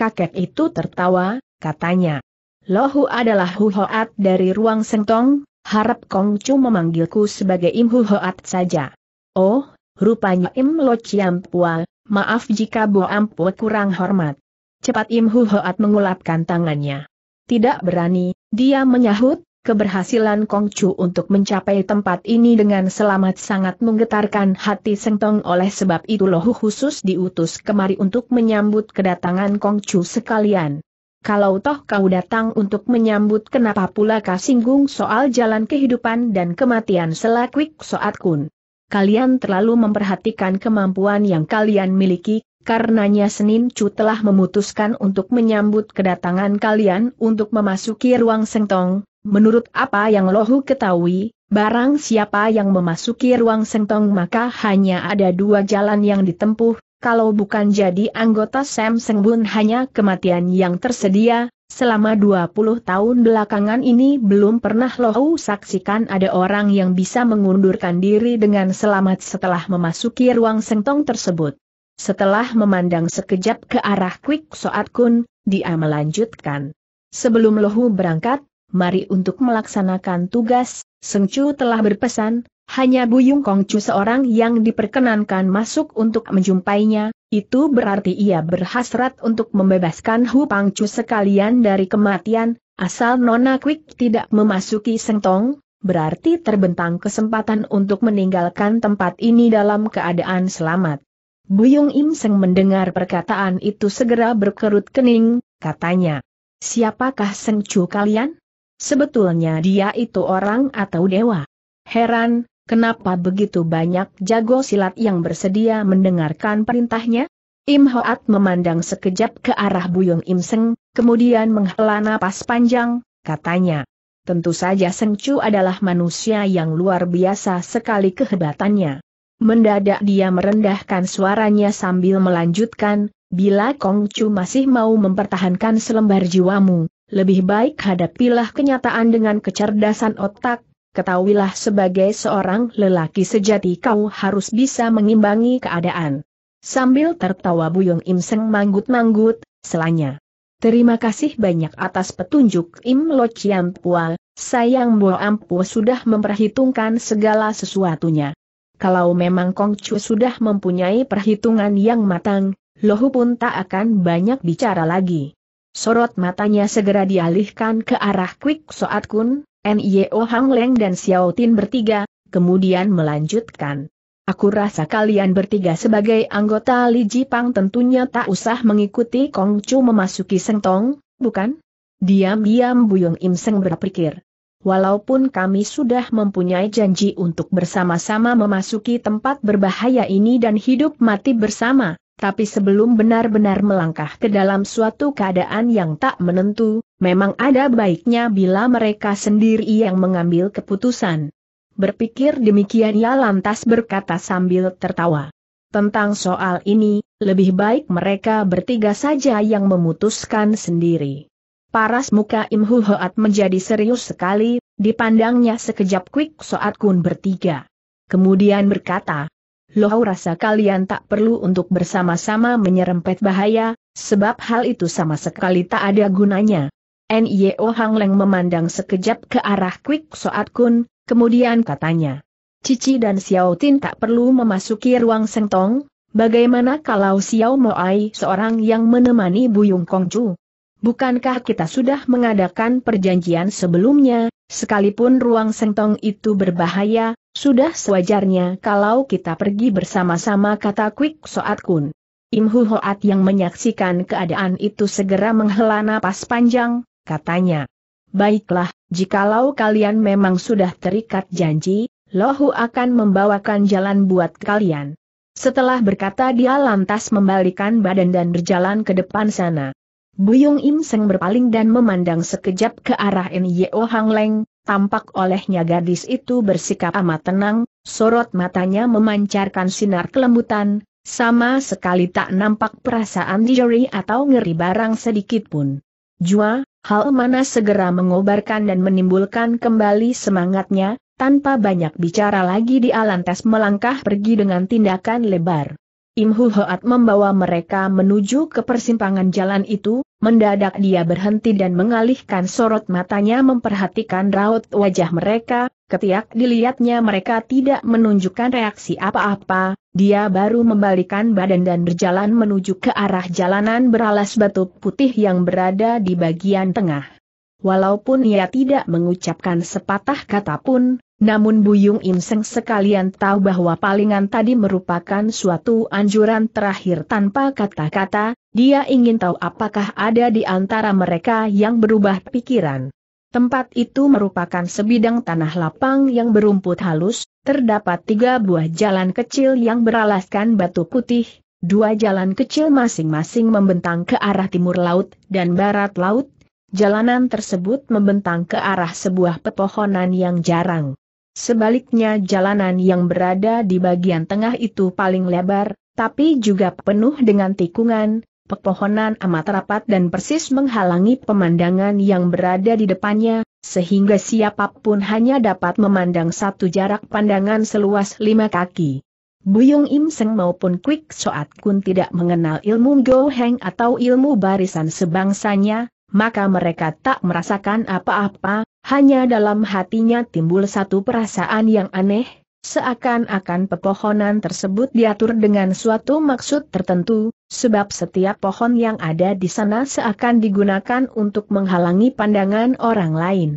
Speaker 1: Kakek itu tertawa, katanya. Lohu adalah huhoat dari ruang sentong, harap Kong Chu memanggilku sebagai Im Hoat saja. Oh, rupanya Im Lo Chiam Pua, maaf jika Bo Ampua kurang hormat. Cepat Im Hoat mengulapkan tangannya. Tidak berani, dia menyahut, keberhasilan Kong Chu untuk mencapai tempat ini dengan selamat sangat menggetarkan hati Seng Tong oleh sebab itu lohu khusus diutus kemari untuk menyambut kedatangan Kong Chu sekalian kalau toh kau datang untuk menyambut kenapa pula kau singgung soal jalan kehidupan dan kematian selakwik soat kun. Kalian terlalu memperhatikan kemampuan yang kalian miliki, karenanya Senin Chu telah memutuskan untuk menyambut kedatangan kalian untuk memasuki ruang sengtong. Menurut apa yang Lohu ketahui, barang siapa yang memasuki ruang sengtong maka hanya ada dua jalan yang ditempuh, kalau bukan jadi anggota Sam Sengbun hanya kematian yang tersedia, selama 20 tahun belakangan ini belum pernah Lohu saksikan ada orang yang bisa mengundurkan diri dengan selamat setelah memasuki ruang sentong tersebut. Setelah memandang sekejap ke arah Quick Soat Kun, dia melanjutkan. Sebelum Lohu berangkat, mari untuk melaksanakan tugas, Sengcu telah berpesan, hanya Buyung Kongcu seorang yang diperkenankan masuk untuk menjumpainya, itu berarti ia berhasrat untuk membebaskan Hu Pangcu sekalian dari kematian, asal Nona Quick tidak memasuki Sengtong, berarti terbentang kesempatan untuk meninggalkan tempat ini dalam keadaan selamat. Buyung Im Seng mendengar perkataan itu segera berkerut kening, katanya. Siapakah Sengcu kalian? Sebetulnya dia itu orang atau dewa? Heran, Kenapa begitu banyak jago silat yang bersedia mendengarkan perintahnya? Im Hoat memandang sekejap ke arah Buyung Im Seng, kemudian menghela napas panjang, katanya. Tentu saja Seng Chu adalah manusia yang luar biasa sekali kehebatannya. Mendadak dia merendahkan suaranya sambil melanjutkan, bila Kong Chu masih mau mempertahankan selembar jiwamu, lebih baik hadapilah kenyataan dengan kecerdasan otak, ketahuilah sebagai seorang lelaki sejati kau harus bisa mengimbangi keadaan. Sambil tertawa Buyung Im Seng manggut-manggut, selanya. Terima kasih banyak atas petunjuk Im Lo Chiam Pua, sayang Bo Ampu sudah memperhitungkan segala sesuatunya. Kalau memang Kong Chu sudah mempunyai perhitungan yang matang, Lohu pun tak akan banyak bicara lagi. Sorot matanya segera dialihkan ke arah Quick Soat Kun, NIO Hang Leng dan Xiao Tin bertiga, kemudian melanjutkan. Aku rasa kalian bertiga sebagai anggota Li Jipang tentunya tak usah mengikuti Kong Chu memasuki Seng Tong, bukan? Diam-diam Buyung Im Seng berpikir. Walaupun kami sudah mempunyai janji untuk bersama-sama memasuki tempat berbahaya ini dan hidup mati bersama, tapi sebelum benar-benar melangkah ke dalam suatu keadaan yang tak menentu, memang ada baiknya bila mereka sendiri yang mengambil keputusan. Berpikir demikian ia lantas berkata sambil tertawa. Tentang soal ini, lebih baik mereka bertiga saja yang memutuskan sendiri. Paras muka Im Hoat menjadi serius sekali, dipandangnya sekejap quick Soat Kun bertiga. Kemudian berkata, Loh rasa kalian tak perlu untuk bersama-sama menyerempet bahaya, sebab hal itu sama sekali tak ada gunanya. N.Y.O. Hang Leng memandang sekejap ke arah Quick Soat Kun, kemudian katanya. Cici dan Xiao Tin tak perlu memasuki ruang sentong, bagaimana kalau Xiao Moai seorang yang menemani Buyung Chu? Bukankah kita sudah mengadakan perjanjian sebelumnya, sekalipun ruang sentong itu berbahaya, sudah sewajarnya kalau kita pergi bersama-sama kata Kwik Soat Kun. Im Hu Hoat yang menyaksikan keadaan itu segera menghela napas panjang, katanya. Baiklah, jikalau kalian memang sudah terikat janji, Lohu akan membawakan jalan buat kalian. Setelah berkata dia lantas membalikan badan dan berjalan ke depan sana. Buyung Im Seng berpaling dan memandang sekejap ke arah N Yeo Hang Leng, Tampak olehnya gadis itu bersikap amat tenang, sorot matanya memancarkan sinar kelembutan, sama sekali tak nampak perasaan dijeri atau ngeri barang sedikit pun. Jua, hal mana segera mengobarkan dan menimbulkan kembali semangatnya, tanpa banyak bicara lagi di alantas melangkah pergi dengan tindakan lebar. Im Hu Hoat membawa mereka menuju ke persimpangan jalan itu, mendadak dia berhenti dan mengalihkan sorot matanya memperhatikan raut wajah mereka, ketiak dilihatnya mereka tidak menunjukkan reaksi apa-apa, dia baru membalikan badan dan berjalan menuju ke arah jalanan beralas batu putih yang berada di bagian tengah. Walaupun ia tidak mengucapkan sepatah kata pun, namun Buyung Inseng sekalian tahu bahwa palingan tadi merupakan suatu anjuran terakhir tanpa kata-kata, dia ingin tahu apakah ada di antara mereka yang berubah pikiran. Tempat itu merupakan sebidang tanah lapang yang berumput halus, terdapat tiga buah jalan kecil yang beralaskan batu putih, dua jalan kecil masing-masing membentang ke arah timur laut dan barat laut, jalanan tersebut membentang ke arah sebuah pepohonan yang jarang. Sebaliknya jalanan yang berada di bagian tengah itu paling lebar, tapi juga penuh dengan tikungan, pepohonan amat rapat dan persis menghalangi pemandangan yang berada di depannya, sehingga siapapun hanya dapat memandang satu jarak pandangan seluas lima kaki. Buyung Im Seng maupun Quick Soat Kun tidak mengenal ilmu Go Heng atau ilmu barisan sebangsanya, maka mereka tak merasakan apa-apa, hanya dalam hatinya timbul satu perasaan yang aneh, seakan-akan pepohonan tersebut diatur dengan suatu maksud tertentu, sebab setiap pohon yang ada di sana seakan digunakan untuk menghalangi pandangan orang lain.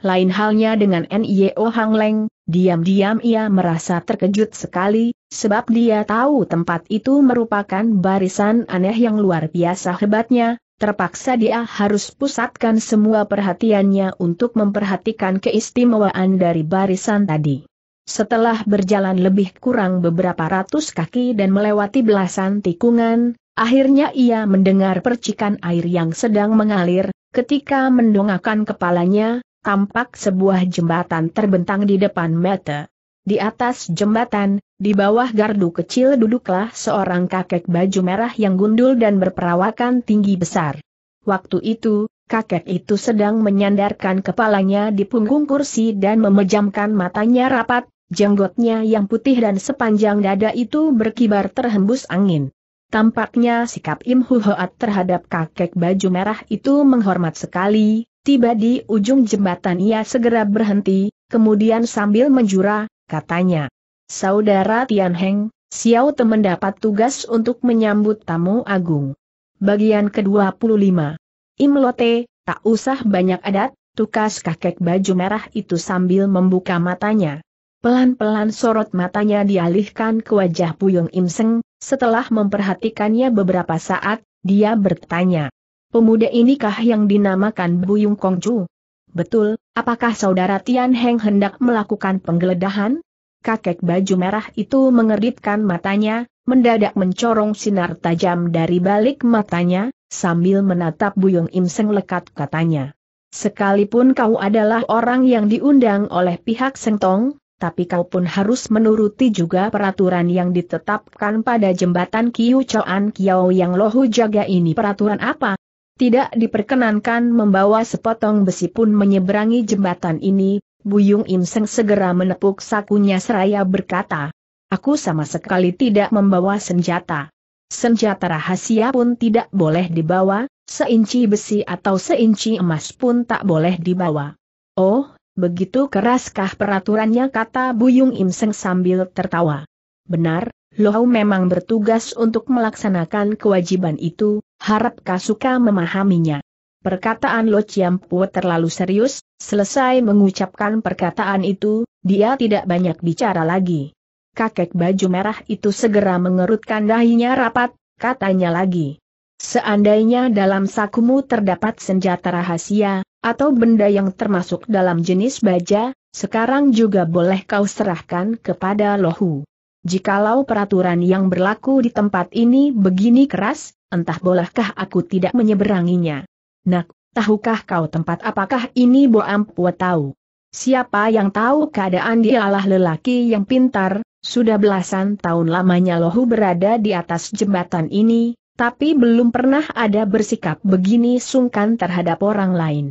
Speaker 1: Lain halnya dengan NIO Hang Leng, diam-diam ia merasa terkejut sekali, sebab dia tahu tempat itu merupakan barisan aneh yang luar biasa hebatnya, terpaksa dia harus pusatkan semua perhatiannya untuk memperhatikan keistimewaan dari barisan tadi. Setelah berjalan lebih kurang beberapa ratus kaki dan melewati belasan tikungan, akhirnya ia mendengar percikan air yang sedang mengalir, ketika mendongakkan kepalanya, tampak sebuah jembatan terbentang di depan mata. Di atas jembatan, di bawah gardu kecil duduklah seorang kakek baju merah yang gundul dan berperawakan tinggi besar. Waktu itu, kakek itu sedang menyandarkan kepalanya di punggung kursi dan memejamkan matanya rapat, jenggotnya yang putih dan sepanjang dada itu berkibar terhembus angin. Tampaknya sikap Im Huhoat terhadap kakek baju merah itu menghormat sekali, tiba di ujung jembatan ia segera berhenti, kemudian sambil menjura, katanya. Saudara Tian Heng, Xiao Te mendapat tugas untuk menyambut tamu agung. Bagian ke-25. Imlote, tak usah banyak adat, tukas kakek baju merah itu sambil membuka matanya. Pelan-pelan sorot matanya dialihkan ke wajah Puyung Im Seng, setelah memperhatikannya beberapa saat, dia bertanya. Pemuda inikah yang dinamakan Buyung Kongcu? Betul, apakah saudara Tian Heng hendak melakukan penggeledahan? Kakek baju merah itu mengeritkan matanya, mendadak mencorong sinar tajam dari balik matanya, sambil menatap Buyung Im Seng lekat katanya. Sekalipun kau adalah orang yang diundang oleh pihak Tong, tapi kau pun harus menuruti juga peraturan yang ditetapkan pada jembatan Kiu Choan Kiao yang lohu jaga ini peraturan apa? Tidak diperkenankan membawa sepotong besi pun menyeberangi jembatan ini, Buyung Im segera menepuk sakunya seraya berkata, Aku sama sekali tidak membawa senjata. Senjata rahasia pun tidak boleh dibawa, seinci besi atau seinci emas pun tak boleh dibawa. Oh, begitu keraskah peraturannya kata Buyung Im sambil tertawa. Benar, Lohau memang bertugas untuk melaksanakan kewajiban itu, harap Kasuka memahaminya. Perkataan Lo Chiampu terlalu serius, selesai mengucapkan perkataan itu, dia tidak banyak bicara lagi. Kakek baju merah itu segera mengerutkan dahinya rapat, katanya lagi. Seandainya dalam sakumu terdapat senjata rahasia, atau benda yang termasuk dalam jenis baja, sekarang juga boleh kau serahkan kepada Lohu jikalau peraturan yang berlaku di tempat ini begini keras, entah bolehkah aku tidak menyeberanginya. Nak, tahukah kau tempat apakah ini buat tahu? Siapa yang tahu keadaan dialah lelaki yang pintar, sudah belasan tahun lamanya Lohu berada di atas jembatan ini, tapi belum pernah ada bersikap begini sungkan terhadap orang lain.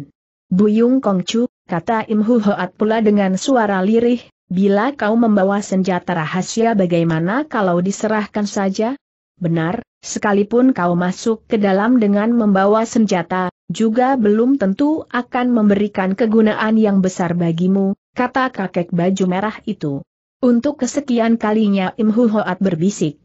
Speaker 1: Buyung Kongcu, kata Im Hoat pula dengan suara lirih, Bila kau membawa senjata rahasia bagaimana kalau diserahkan saja? Benar, sekalipun kau masuk ke dalam dengan membawa senjata, juga belum tentu akan memberikan kegunaan yang besar bagimu, kata kakek baju merah itu. Untuk kesekian kalinya Im Hoat berbisik.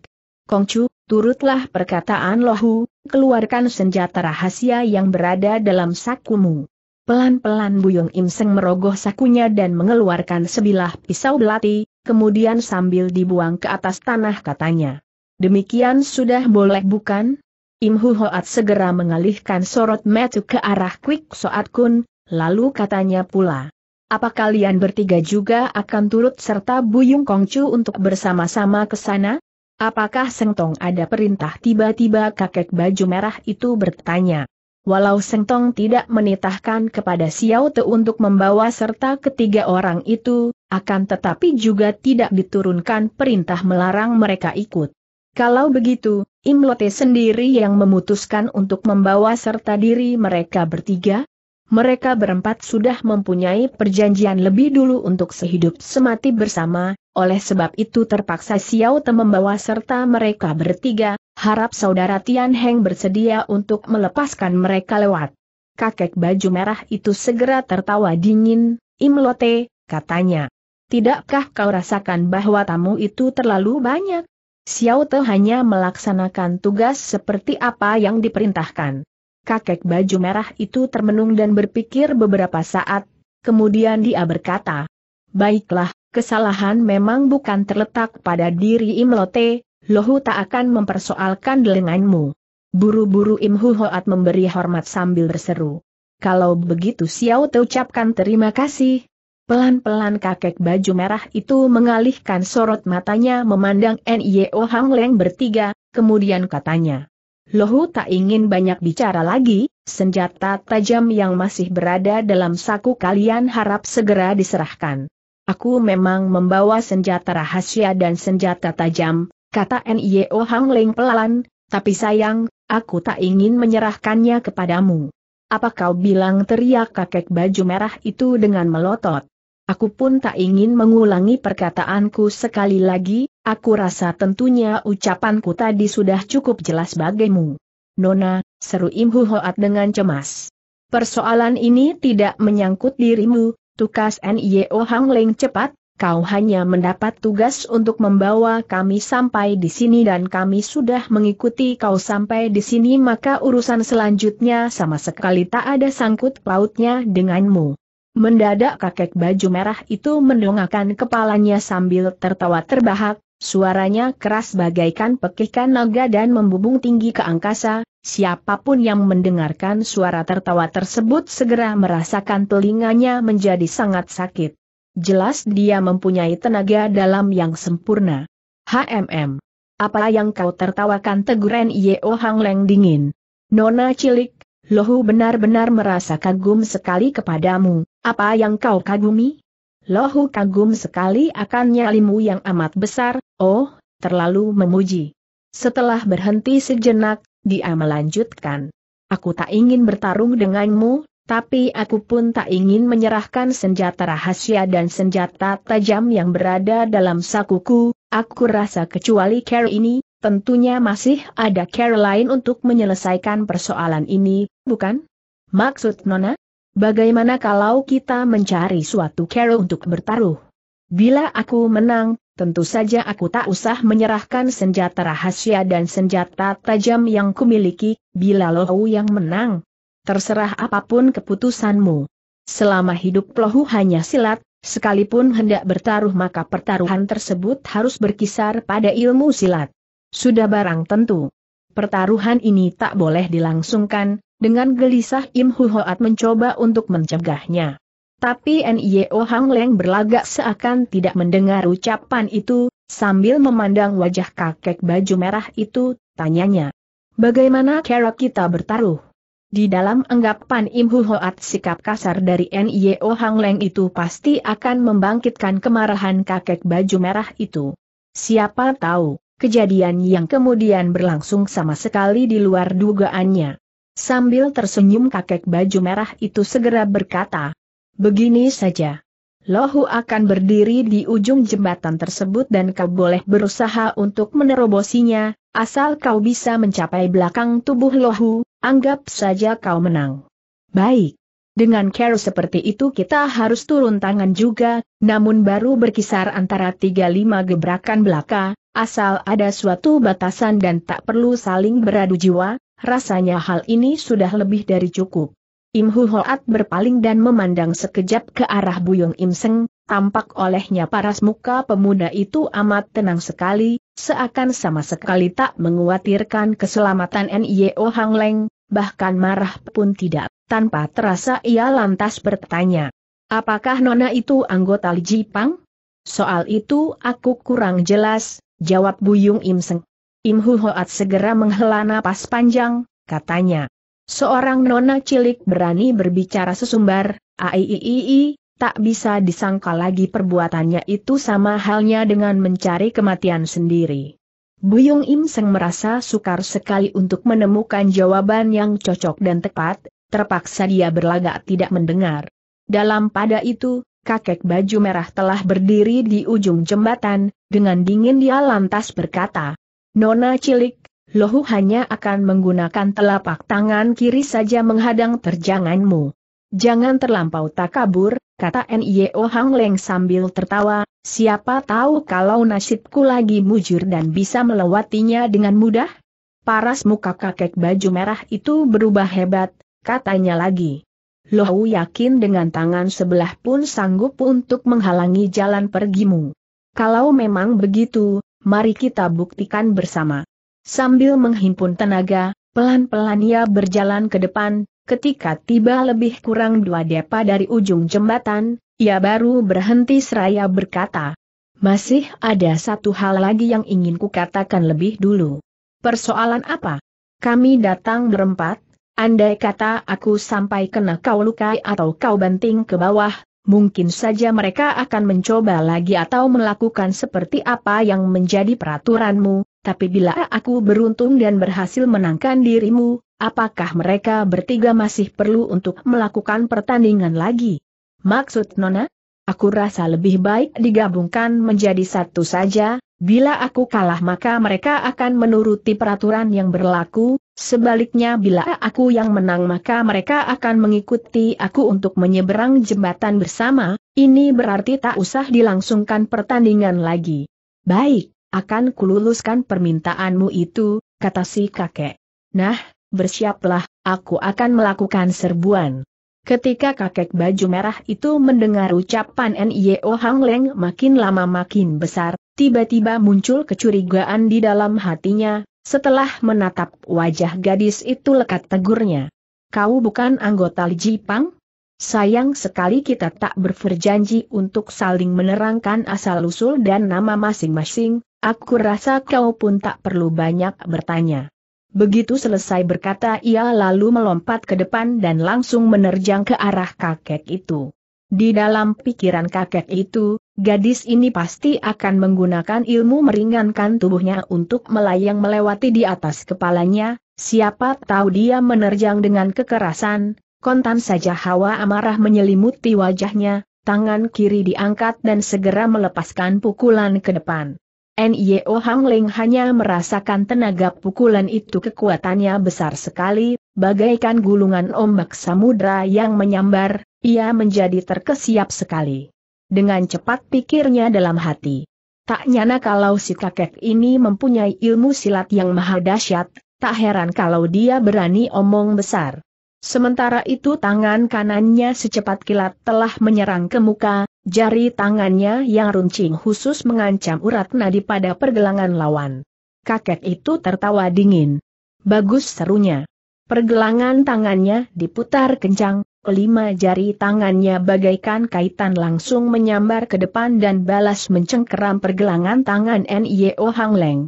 Speaker 1: Kongcu, turutlah perkataan Lohu, keluarkan senjata rahasia yang berada dalam sakumu. Pelan-pelan Buyung Im Seng merogoh sakunya dan mengeluarkan sebilah pisau belati, kemudian sambil dibuang ke atas tanah katanya. Demikian sudah boleh bukan? Im Hu Hoat segera mengalihkan sorot metu ke arah Kwik Soat Kun, lalu katanya pula. Apa kalian bertiga juga akan turut serta Buyung Kongcu untuk bersama-sama ke sana? Apakah Tong ada perintah tiba-tiba kakek baju merah itu bertanya? Walau Sengtong tidak menitahkan kepada Xiao Te untuk membawa serta ketiga orang itu, akan tetapi juga tidak diturunkan perintah melarang mereka ikut. Kalau begitu, Im Lote sendiri yang memutuskan untuk membawa serta diri mereka bertiga? Mereka berempat sudah mempunyai perjanjian lebih dulu untuk sehidup semati bersama, oleh sebab itu terpaksa Xiao Te membawa serta mereka bertiga, harap saudara Tian Heng bersedia untuk melepaskan mereka lewat. Kakek baju merah itu segera tertawa dingin, Im Lote, katanya. Tidakkah kau rasakan bahwa tamu itu terlalu banyak? Xiao Te hanya melaksanakan tugas seperti apa yang diperintahkan. Kakek baju merah itu termenung dan berpikir beberapa saat, kemudian dia berkata, Baiklah, kesalahan memang bukan terletak pada diri Imlote, Lohu tak akan mempersoalkan lenganmu. Buru-buru Im Hoat memberi hormat sambil berseru. Kalau begitu Xiao Te ucapkan terima kasih. Pelan-pelan kakek baju merah itu mengalihkan sorot matanya memandang N.I.O. Oh Hang Leng bertiga, kemudian katanya. Lohu tak ingin banyak bicara lagi, senjata tajam yang masih berada dalam saku kalian harap segera diserahkan. Aku memang membawa senjata rahasia dan senjata tajam, kata N.I.O. Hang Ling pelan, tapi sayang, aku tak ingin menyerahkannya kepadamu. Apa kau bilang teriak kakek baju merah itu dengan melotot? Aku pun tak ingin mengulangi perkataanku sekali lagi, aku rasa tentunya ucapanku tadi sudah cukup jelas bagimu. Nona, seru Im Hoat dengan cemas. Persoalan ini tidak menyangkut dirimu, tukas NIO Hang Leng cepat, kau hanya mendapat tugas untuk membawa kami sampai di sini dan kami sudah mengikuti kau sampai di sini maka urusan selanjutnya sama sekali tak ada sangkut pautnya denganmu. Mendadak kakek baju merah itu mendongakkan kepalanya sambil tertawa terbahak, Suaranya keras bagaikan pekikan naga dan membubung tinggi ke angkasa, siapapun yang mendengarkan suara tertawa tersebut segera merasakan telinganya menjadi sangat sakit. Jelas dia mempunyai tenaga dalam yang sempurna. HMM. Apa yang kau tertawakan teguran Yeo Hang Leng dingin. Nona cilik, Lohu benar-benar merasa kagum sekali kepadamu, apa yang kau kagumi? Lohu kagum sekali akan nyalimu yang amat besar, oh, terlalu memuji. Setelah berhenti sejenak, dia melanjutkan. Aku tak ingin bertarung denganmu, tapi aku pun tak ingin menyerahkan senjata rahasia dan senjata tajam yang berada dalam sakuku, aku rasa kecuali care ini, tentunya masih ada care lain untuk menyelesaikan persoalan ini, bukan? Maksud Nona? Bagaimana kalau kita mencari suatu cara untuk bertaruh? Bila aku menang, tentu saja aku tak usah menyerahkan senjata rahasia dan senjata tajam yang kumiliki, bila Lohu yang menang. Terserah apapun keputusanmu. Selama hidup Lohu hanya silat, sekalipun hendak bertaruh maka pertaruhan tersebut harus berkisar pada ilmu silat. Sudah barang tentu. Pertaruhan ini tak boleh dilangsungkan, dengan gelisah Im Hu Hoat mencoba untuk mencegahnya. Tapi N.I.O. Hang Leng berlagak seakan tidak mendengar ucapan itu, sambil memandang wajah kakek baju merah itu, tanyanya. Bagaimana cara kita bertaruh? Di dalam anggapan Im Hu Hoat sikap kasar dari N.I.O. Hang Leng itu pasti akan membangkitkan kemarahan kakek baju merah itu. Siapa tahu, kejadian yang kemudian berlangsung sama sekali di luar dugaannya. Sambil tersenyum kakek baju merah itu segera berkata, Begini saja. Lohu akan berdiri di ujung jembatan tersebut dan kau boleh berusaha untuk menerobosinya, asal kau bisa mencapai belakang tubuh Lohu, anggap saja kau menang. Baik. Dengan care seperti itu kita harus turun tangan juga, namun baru berkisar antara 35 gebrakan belaka, asal ada suatu batasan dan tak perlu saling beradu jiwa, Rasanya hal ini sudah lebih dari cukup. Im Hu berpaling dan memandang sekejap ke arah Buyung Im Seng, tampak olehnya paras muka pemuda itu amat tenang sekali, seakan sama sekali tak menguatirkan keselamatan N.I.O. Hang Leng, bahkan marah pun tidak. Tanpa terasa ia lantas bertanya, apakah Nona itu anggota Li Jipang? Soal itu aku kurang jelas, jawab Buyung Im Seng. Im Hu Hoat segera menghela napas panjang, katanya. Seorang nona cilik berani berbicara sesumbar, aiiii, tak bisa disangka lagi perbuatannya itu sama halnya dengan mencari kematian sendiri. Buyung Im Seng merasa sukar sekali untuk menemukan jawaban yang cocok dan tepat, terpaksa dia berlagak tidak mendengar. Dalam pada itu, kakek baju merah telah berdiri di ujung jembatan, dengan dingin dia lantas berkata, Nona cilik, lohu hanya akan menggunakan telapak tangan kiri saja menghadang terjanganmu. Jangan terlampau takabur, kata N.I.O. E Hang Leng sambil tertawa, siapa tahu kalau nasibku lagi mujur dan bisa melewatinya dengan mudah? Paras muka kakek baju merah itu berubah hebat, katanya lagi. Lohu yakin dengan tangan sebelah pun sanggup untuk menghalangi jalan pergimu. Kalau memang begitu, mari kita buktikan bersama. Sambil menghimpun tenaga, pelan-pelan ia berjalan ke depan, ketika tiba lebih kurang dua depa dari ujung jembatan, ia baru berhenti seraya berkata, masih ada satu hal lagi yang ingin kukatakan lebih dulu. Persoalan apa? Kami datang berempat, andai kata aku sampai kena kau lukai atau kau banting ke bawah, mungkin saja mereka akan mencoba lagi atau melakukan seperti apa yang menjadi peraturanmu, tapi bila aku beruntung dan berhasil menangkan dirimu, apakah mereka bertiga masih perlu untuk melakukan pertandingan lagi? Maksud Nona? Aku rasa lebih baik digabungkan menjadi satu saja, Bila aku kalah maka mereka akan menuruti peraturan yang berlaku, sebaliknya bila aku yang menang maka mereka akan mengikuti aku untuk menyeberang jembatan bersama, ini berarti tak usah dilangsungkan pertandingan lagi. Baik, akan kululuskan permintaanmu itu, kata si kakek. Nah, bersiaplah, aku akan melakukan serbuan. Ketika kakek baju merah itu mendengar ucapan N.I.O. Hang Leng makin lama makin besar, tiba-tiba muncul kecurigaan di dalam hatinya, setelah menatap wajah gadis itu lekat tegurnya. Kau bukan anggota Li Jipang? Sayang sekali kita tak berjanji untuk saling menerangkan asal-usul dan nama masing-masing, aku rasa kau pun tak perlu banyak bertanya. Begitu selesai berkata ia lalu melompat ke depan dan langsung menerjang ke arah kakek itu. Di dalam pikiran kakek itu, Gadis ini pasti akan menggunakan ilmu meringankan tubuhnya untuk melayang melewati di atas kepalanya, siapa tahu dia menerjang dengan kekerasan, kontan saja hawa amarah menyelimuti wajahnya, tangan kiri diangkat dan segera melepaskan pukulan ke depan. N.Y.O. Hang Ling hanya merasakan tenaga pukulan itu kekuatannya besar sekali, bagaikan gulungan ombak samudra yang menyambar, ia menjadi terkesiap sekali. Dengan cepat pikirnya dalam hati. Tak nyana kalau si kakek ini mempunyai ilmu silat yang maha dahsyat, tak heran kalau dia berani omong besar. Sementara itu tangan kanannya secepat kilat telah menyerang ke muka, jari tangannya yang runcing khusus mengancam urat nadi pada pergelangan lawan. Kakek itu tertawa dingin. Bagus serunya. Pergelangan tangannya diputar kencang, Lima jari tangannya bagaikan kaitan langsung menyambar ke depan dan balas mencengkeram pergelangan tangan N.I.O. E Hang Leng.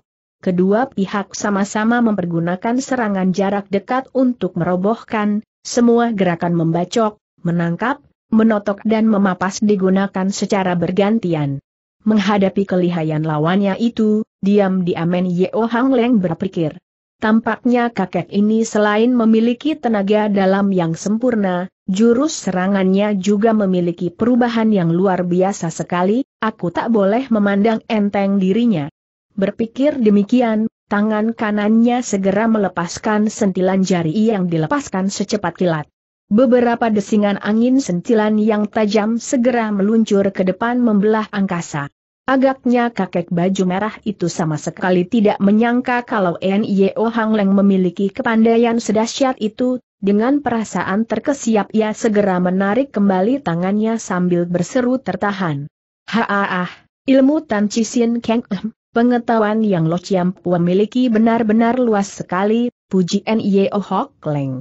Speaker 1: Kedua pihak sama-sama mempergunakan serangan jarak dekat untuk merobohkan, semua gerakan membacok, menangkap, menotok dan memapas digunakan secara bergantian. Menghadapi kelihayan lawannya itu, diam-diam Nio Hang Leng berpikir, Tampaknya kakek ini selain memiliki tenaga dalam yang sempurna, jurus serangannya juga memiliki perubahan yang luar biasa sekali, aku tak boleh memandang enteng dirinya. Berpikir demikian, tangan kanannya segera melepaskan sentilan jari yang dilepaskan secepat kilat. Beberapa desingan angin sentilan yang tajam segera meluncur ke depan membelah angkasa. Agaknya kakek baju merah itu sama sekali tidak menyangka kalau NIO Hang Leng memiliki kepandaian sedahsyat itu, dengan perasaan terkesiap ia segera menarik kembali tangannya sambil berseru tertahan. Haaah, ilmu Tan Cisin Keng ehm, pengetahuan yang Lo Chiam memiliki benar-benar luas sekali, puji NIO Hang Leng.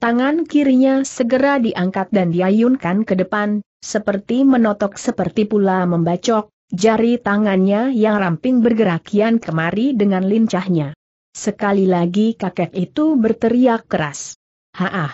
Speaker 1: Tangan kirinya segera diangkat dan diayunkan ke depan, seperti menotok seperti pula membacok, Jari tangannya yang ramping bergerak kian kemari dengan lincahnya. Sekali lagi kakek itu berteriak keras. Haah!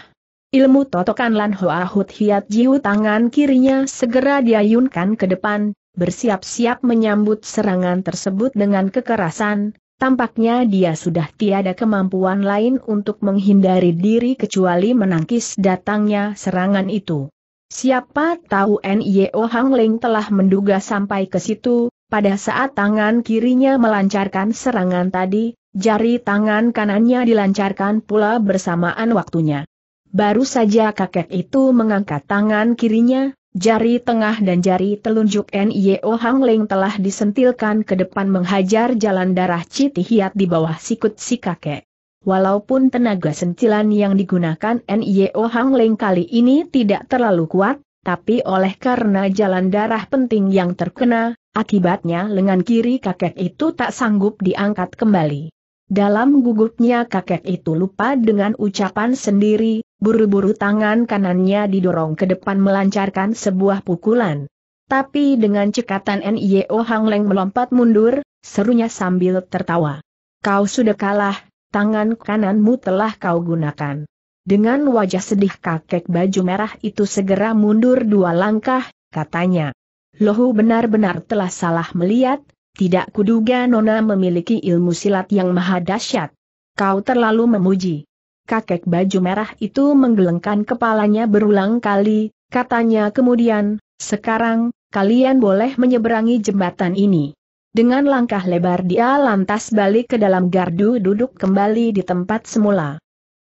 Speaker 1: Ilmu totokan Lan Hoa Hut Hiat Jiu tangan kirinya segera diayunkan ke depan, bersiap-siap menyambut serangan tersebut dengan kekerasan, tampaknya dia sudah tiada kemampuan lain untuk menghindari diri kecuali menangkis datangnya serangan itu. Siapa tahu Nio Hang Ling telah menduga sampai ke situ, pada saat tangan kirinya melancarkan serangan tadi, jari tangan kanannya dilancarkan pula bersamaan waktunya. Baru saja kakek itu mengangkat tangan kirinya, jari tengah dan jari telunjuk Nio Hang Ling telah disentilkan ke depan menghajar jalan darah Citi Hiat di bawah sikut si kakek. Walaupun tenaga sentilan yang digunakan NIO Hang Leng kali ini tidak terlalu kuat, tapi oleh karena jalan darah penting yang terkena, akibatnya lengan kiri kakek itu tak sanggup diangkat kembali. Dalam gugupnya kakek itu lupa dengan ucapan sendiri, buru-buru tangan kanannya didorong ke depan melancarkan sebuah pukulan. Tapi dengan cekatan NIO Hang Leng melompat mundur, serunya sambil tertawa. Kau sudah kalah, tangan kananmu telah kau gunakan. Dengan wajah sedih kakek baju merah itu segera mundur dua langkah, katanya. Lohu benar-benar telah salah melihat, tidak kuduga Nona memiliki ilmu silat yang maha dahsyat. Kau terlalu memuji. Kakek baju merah itu menggelengkan kepalanya berulang kali, katanya kemudian, sekarang, kalian boleh menyeberangi jembatan ini. Dengan langkah lebar dia lantas balik ke dalam gardu duduk kembali di tempat semula.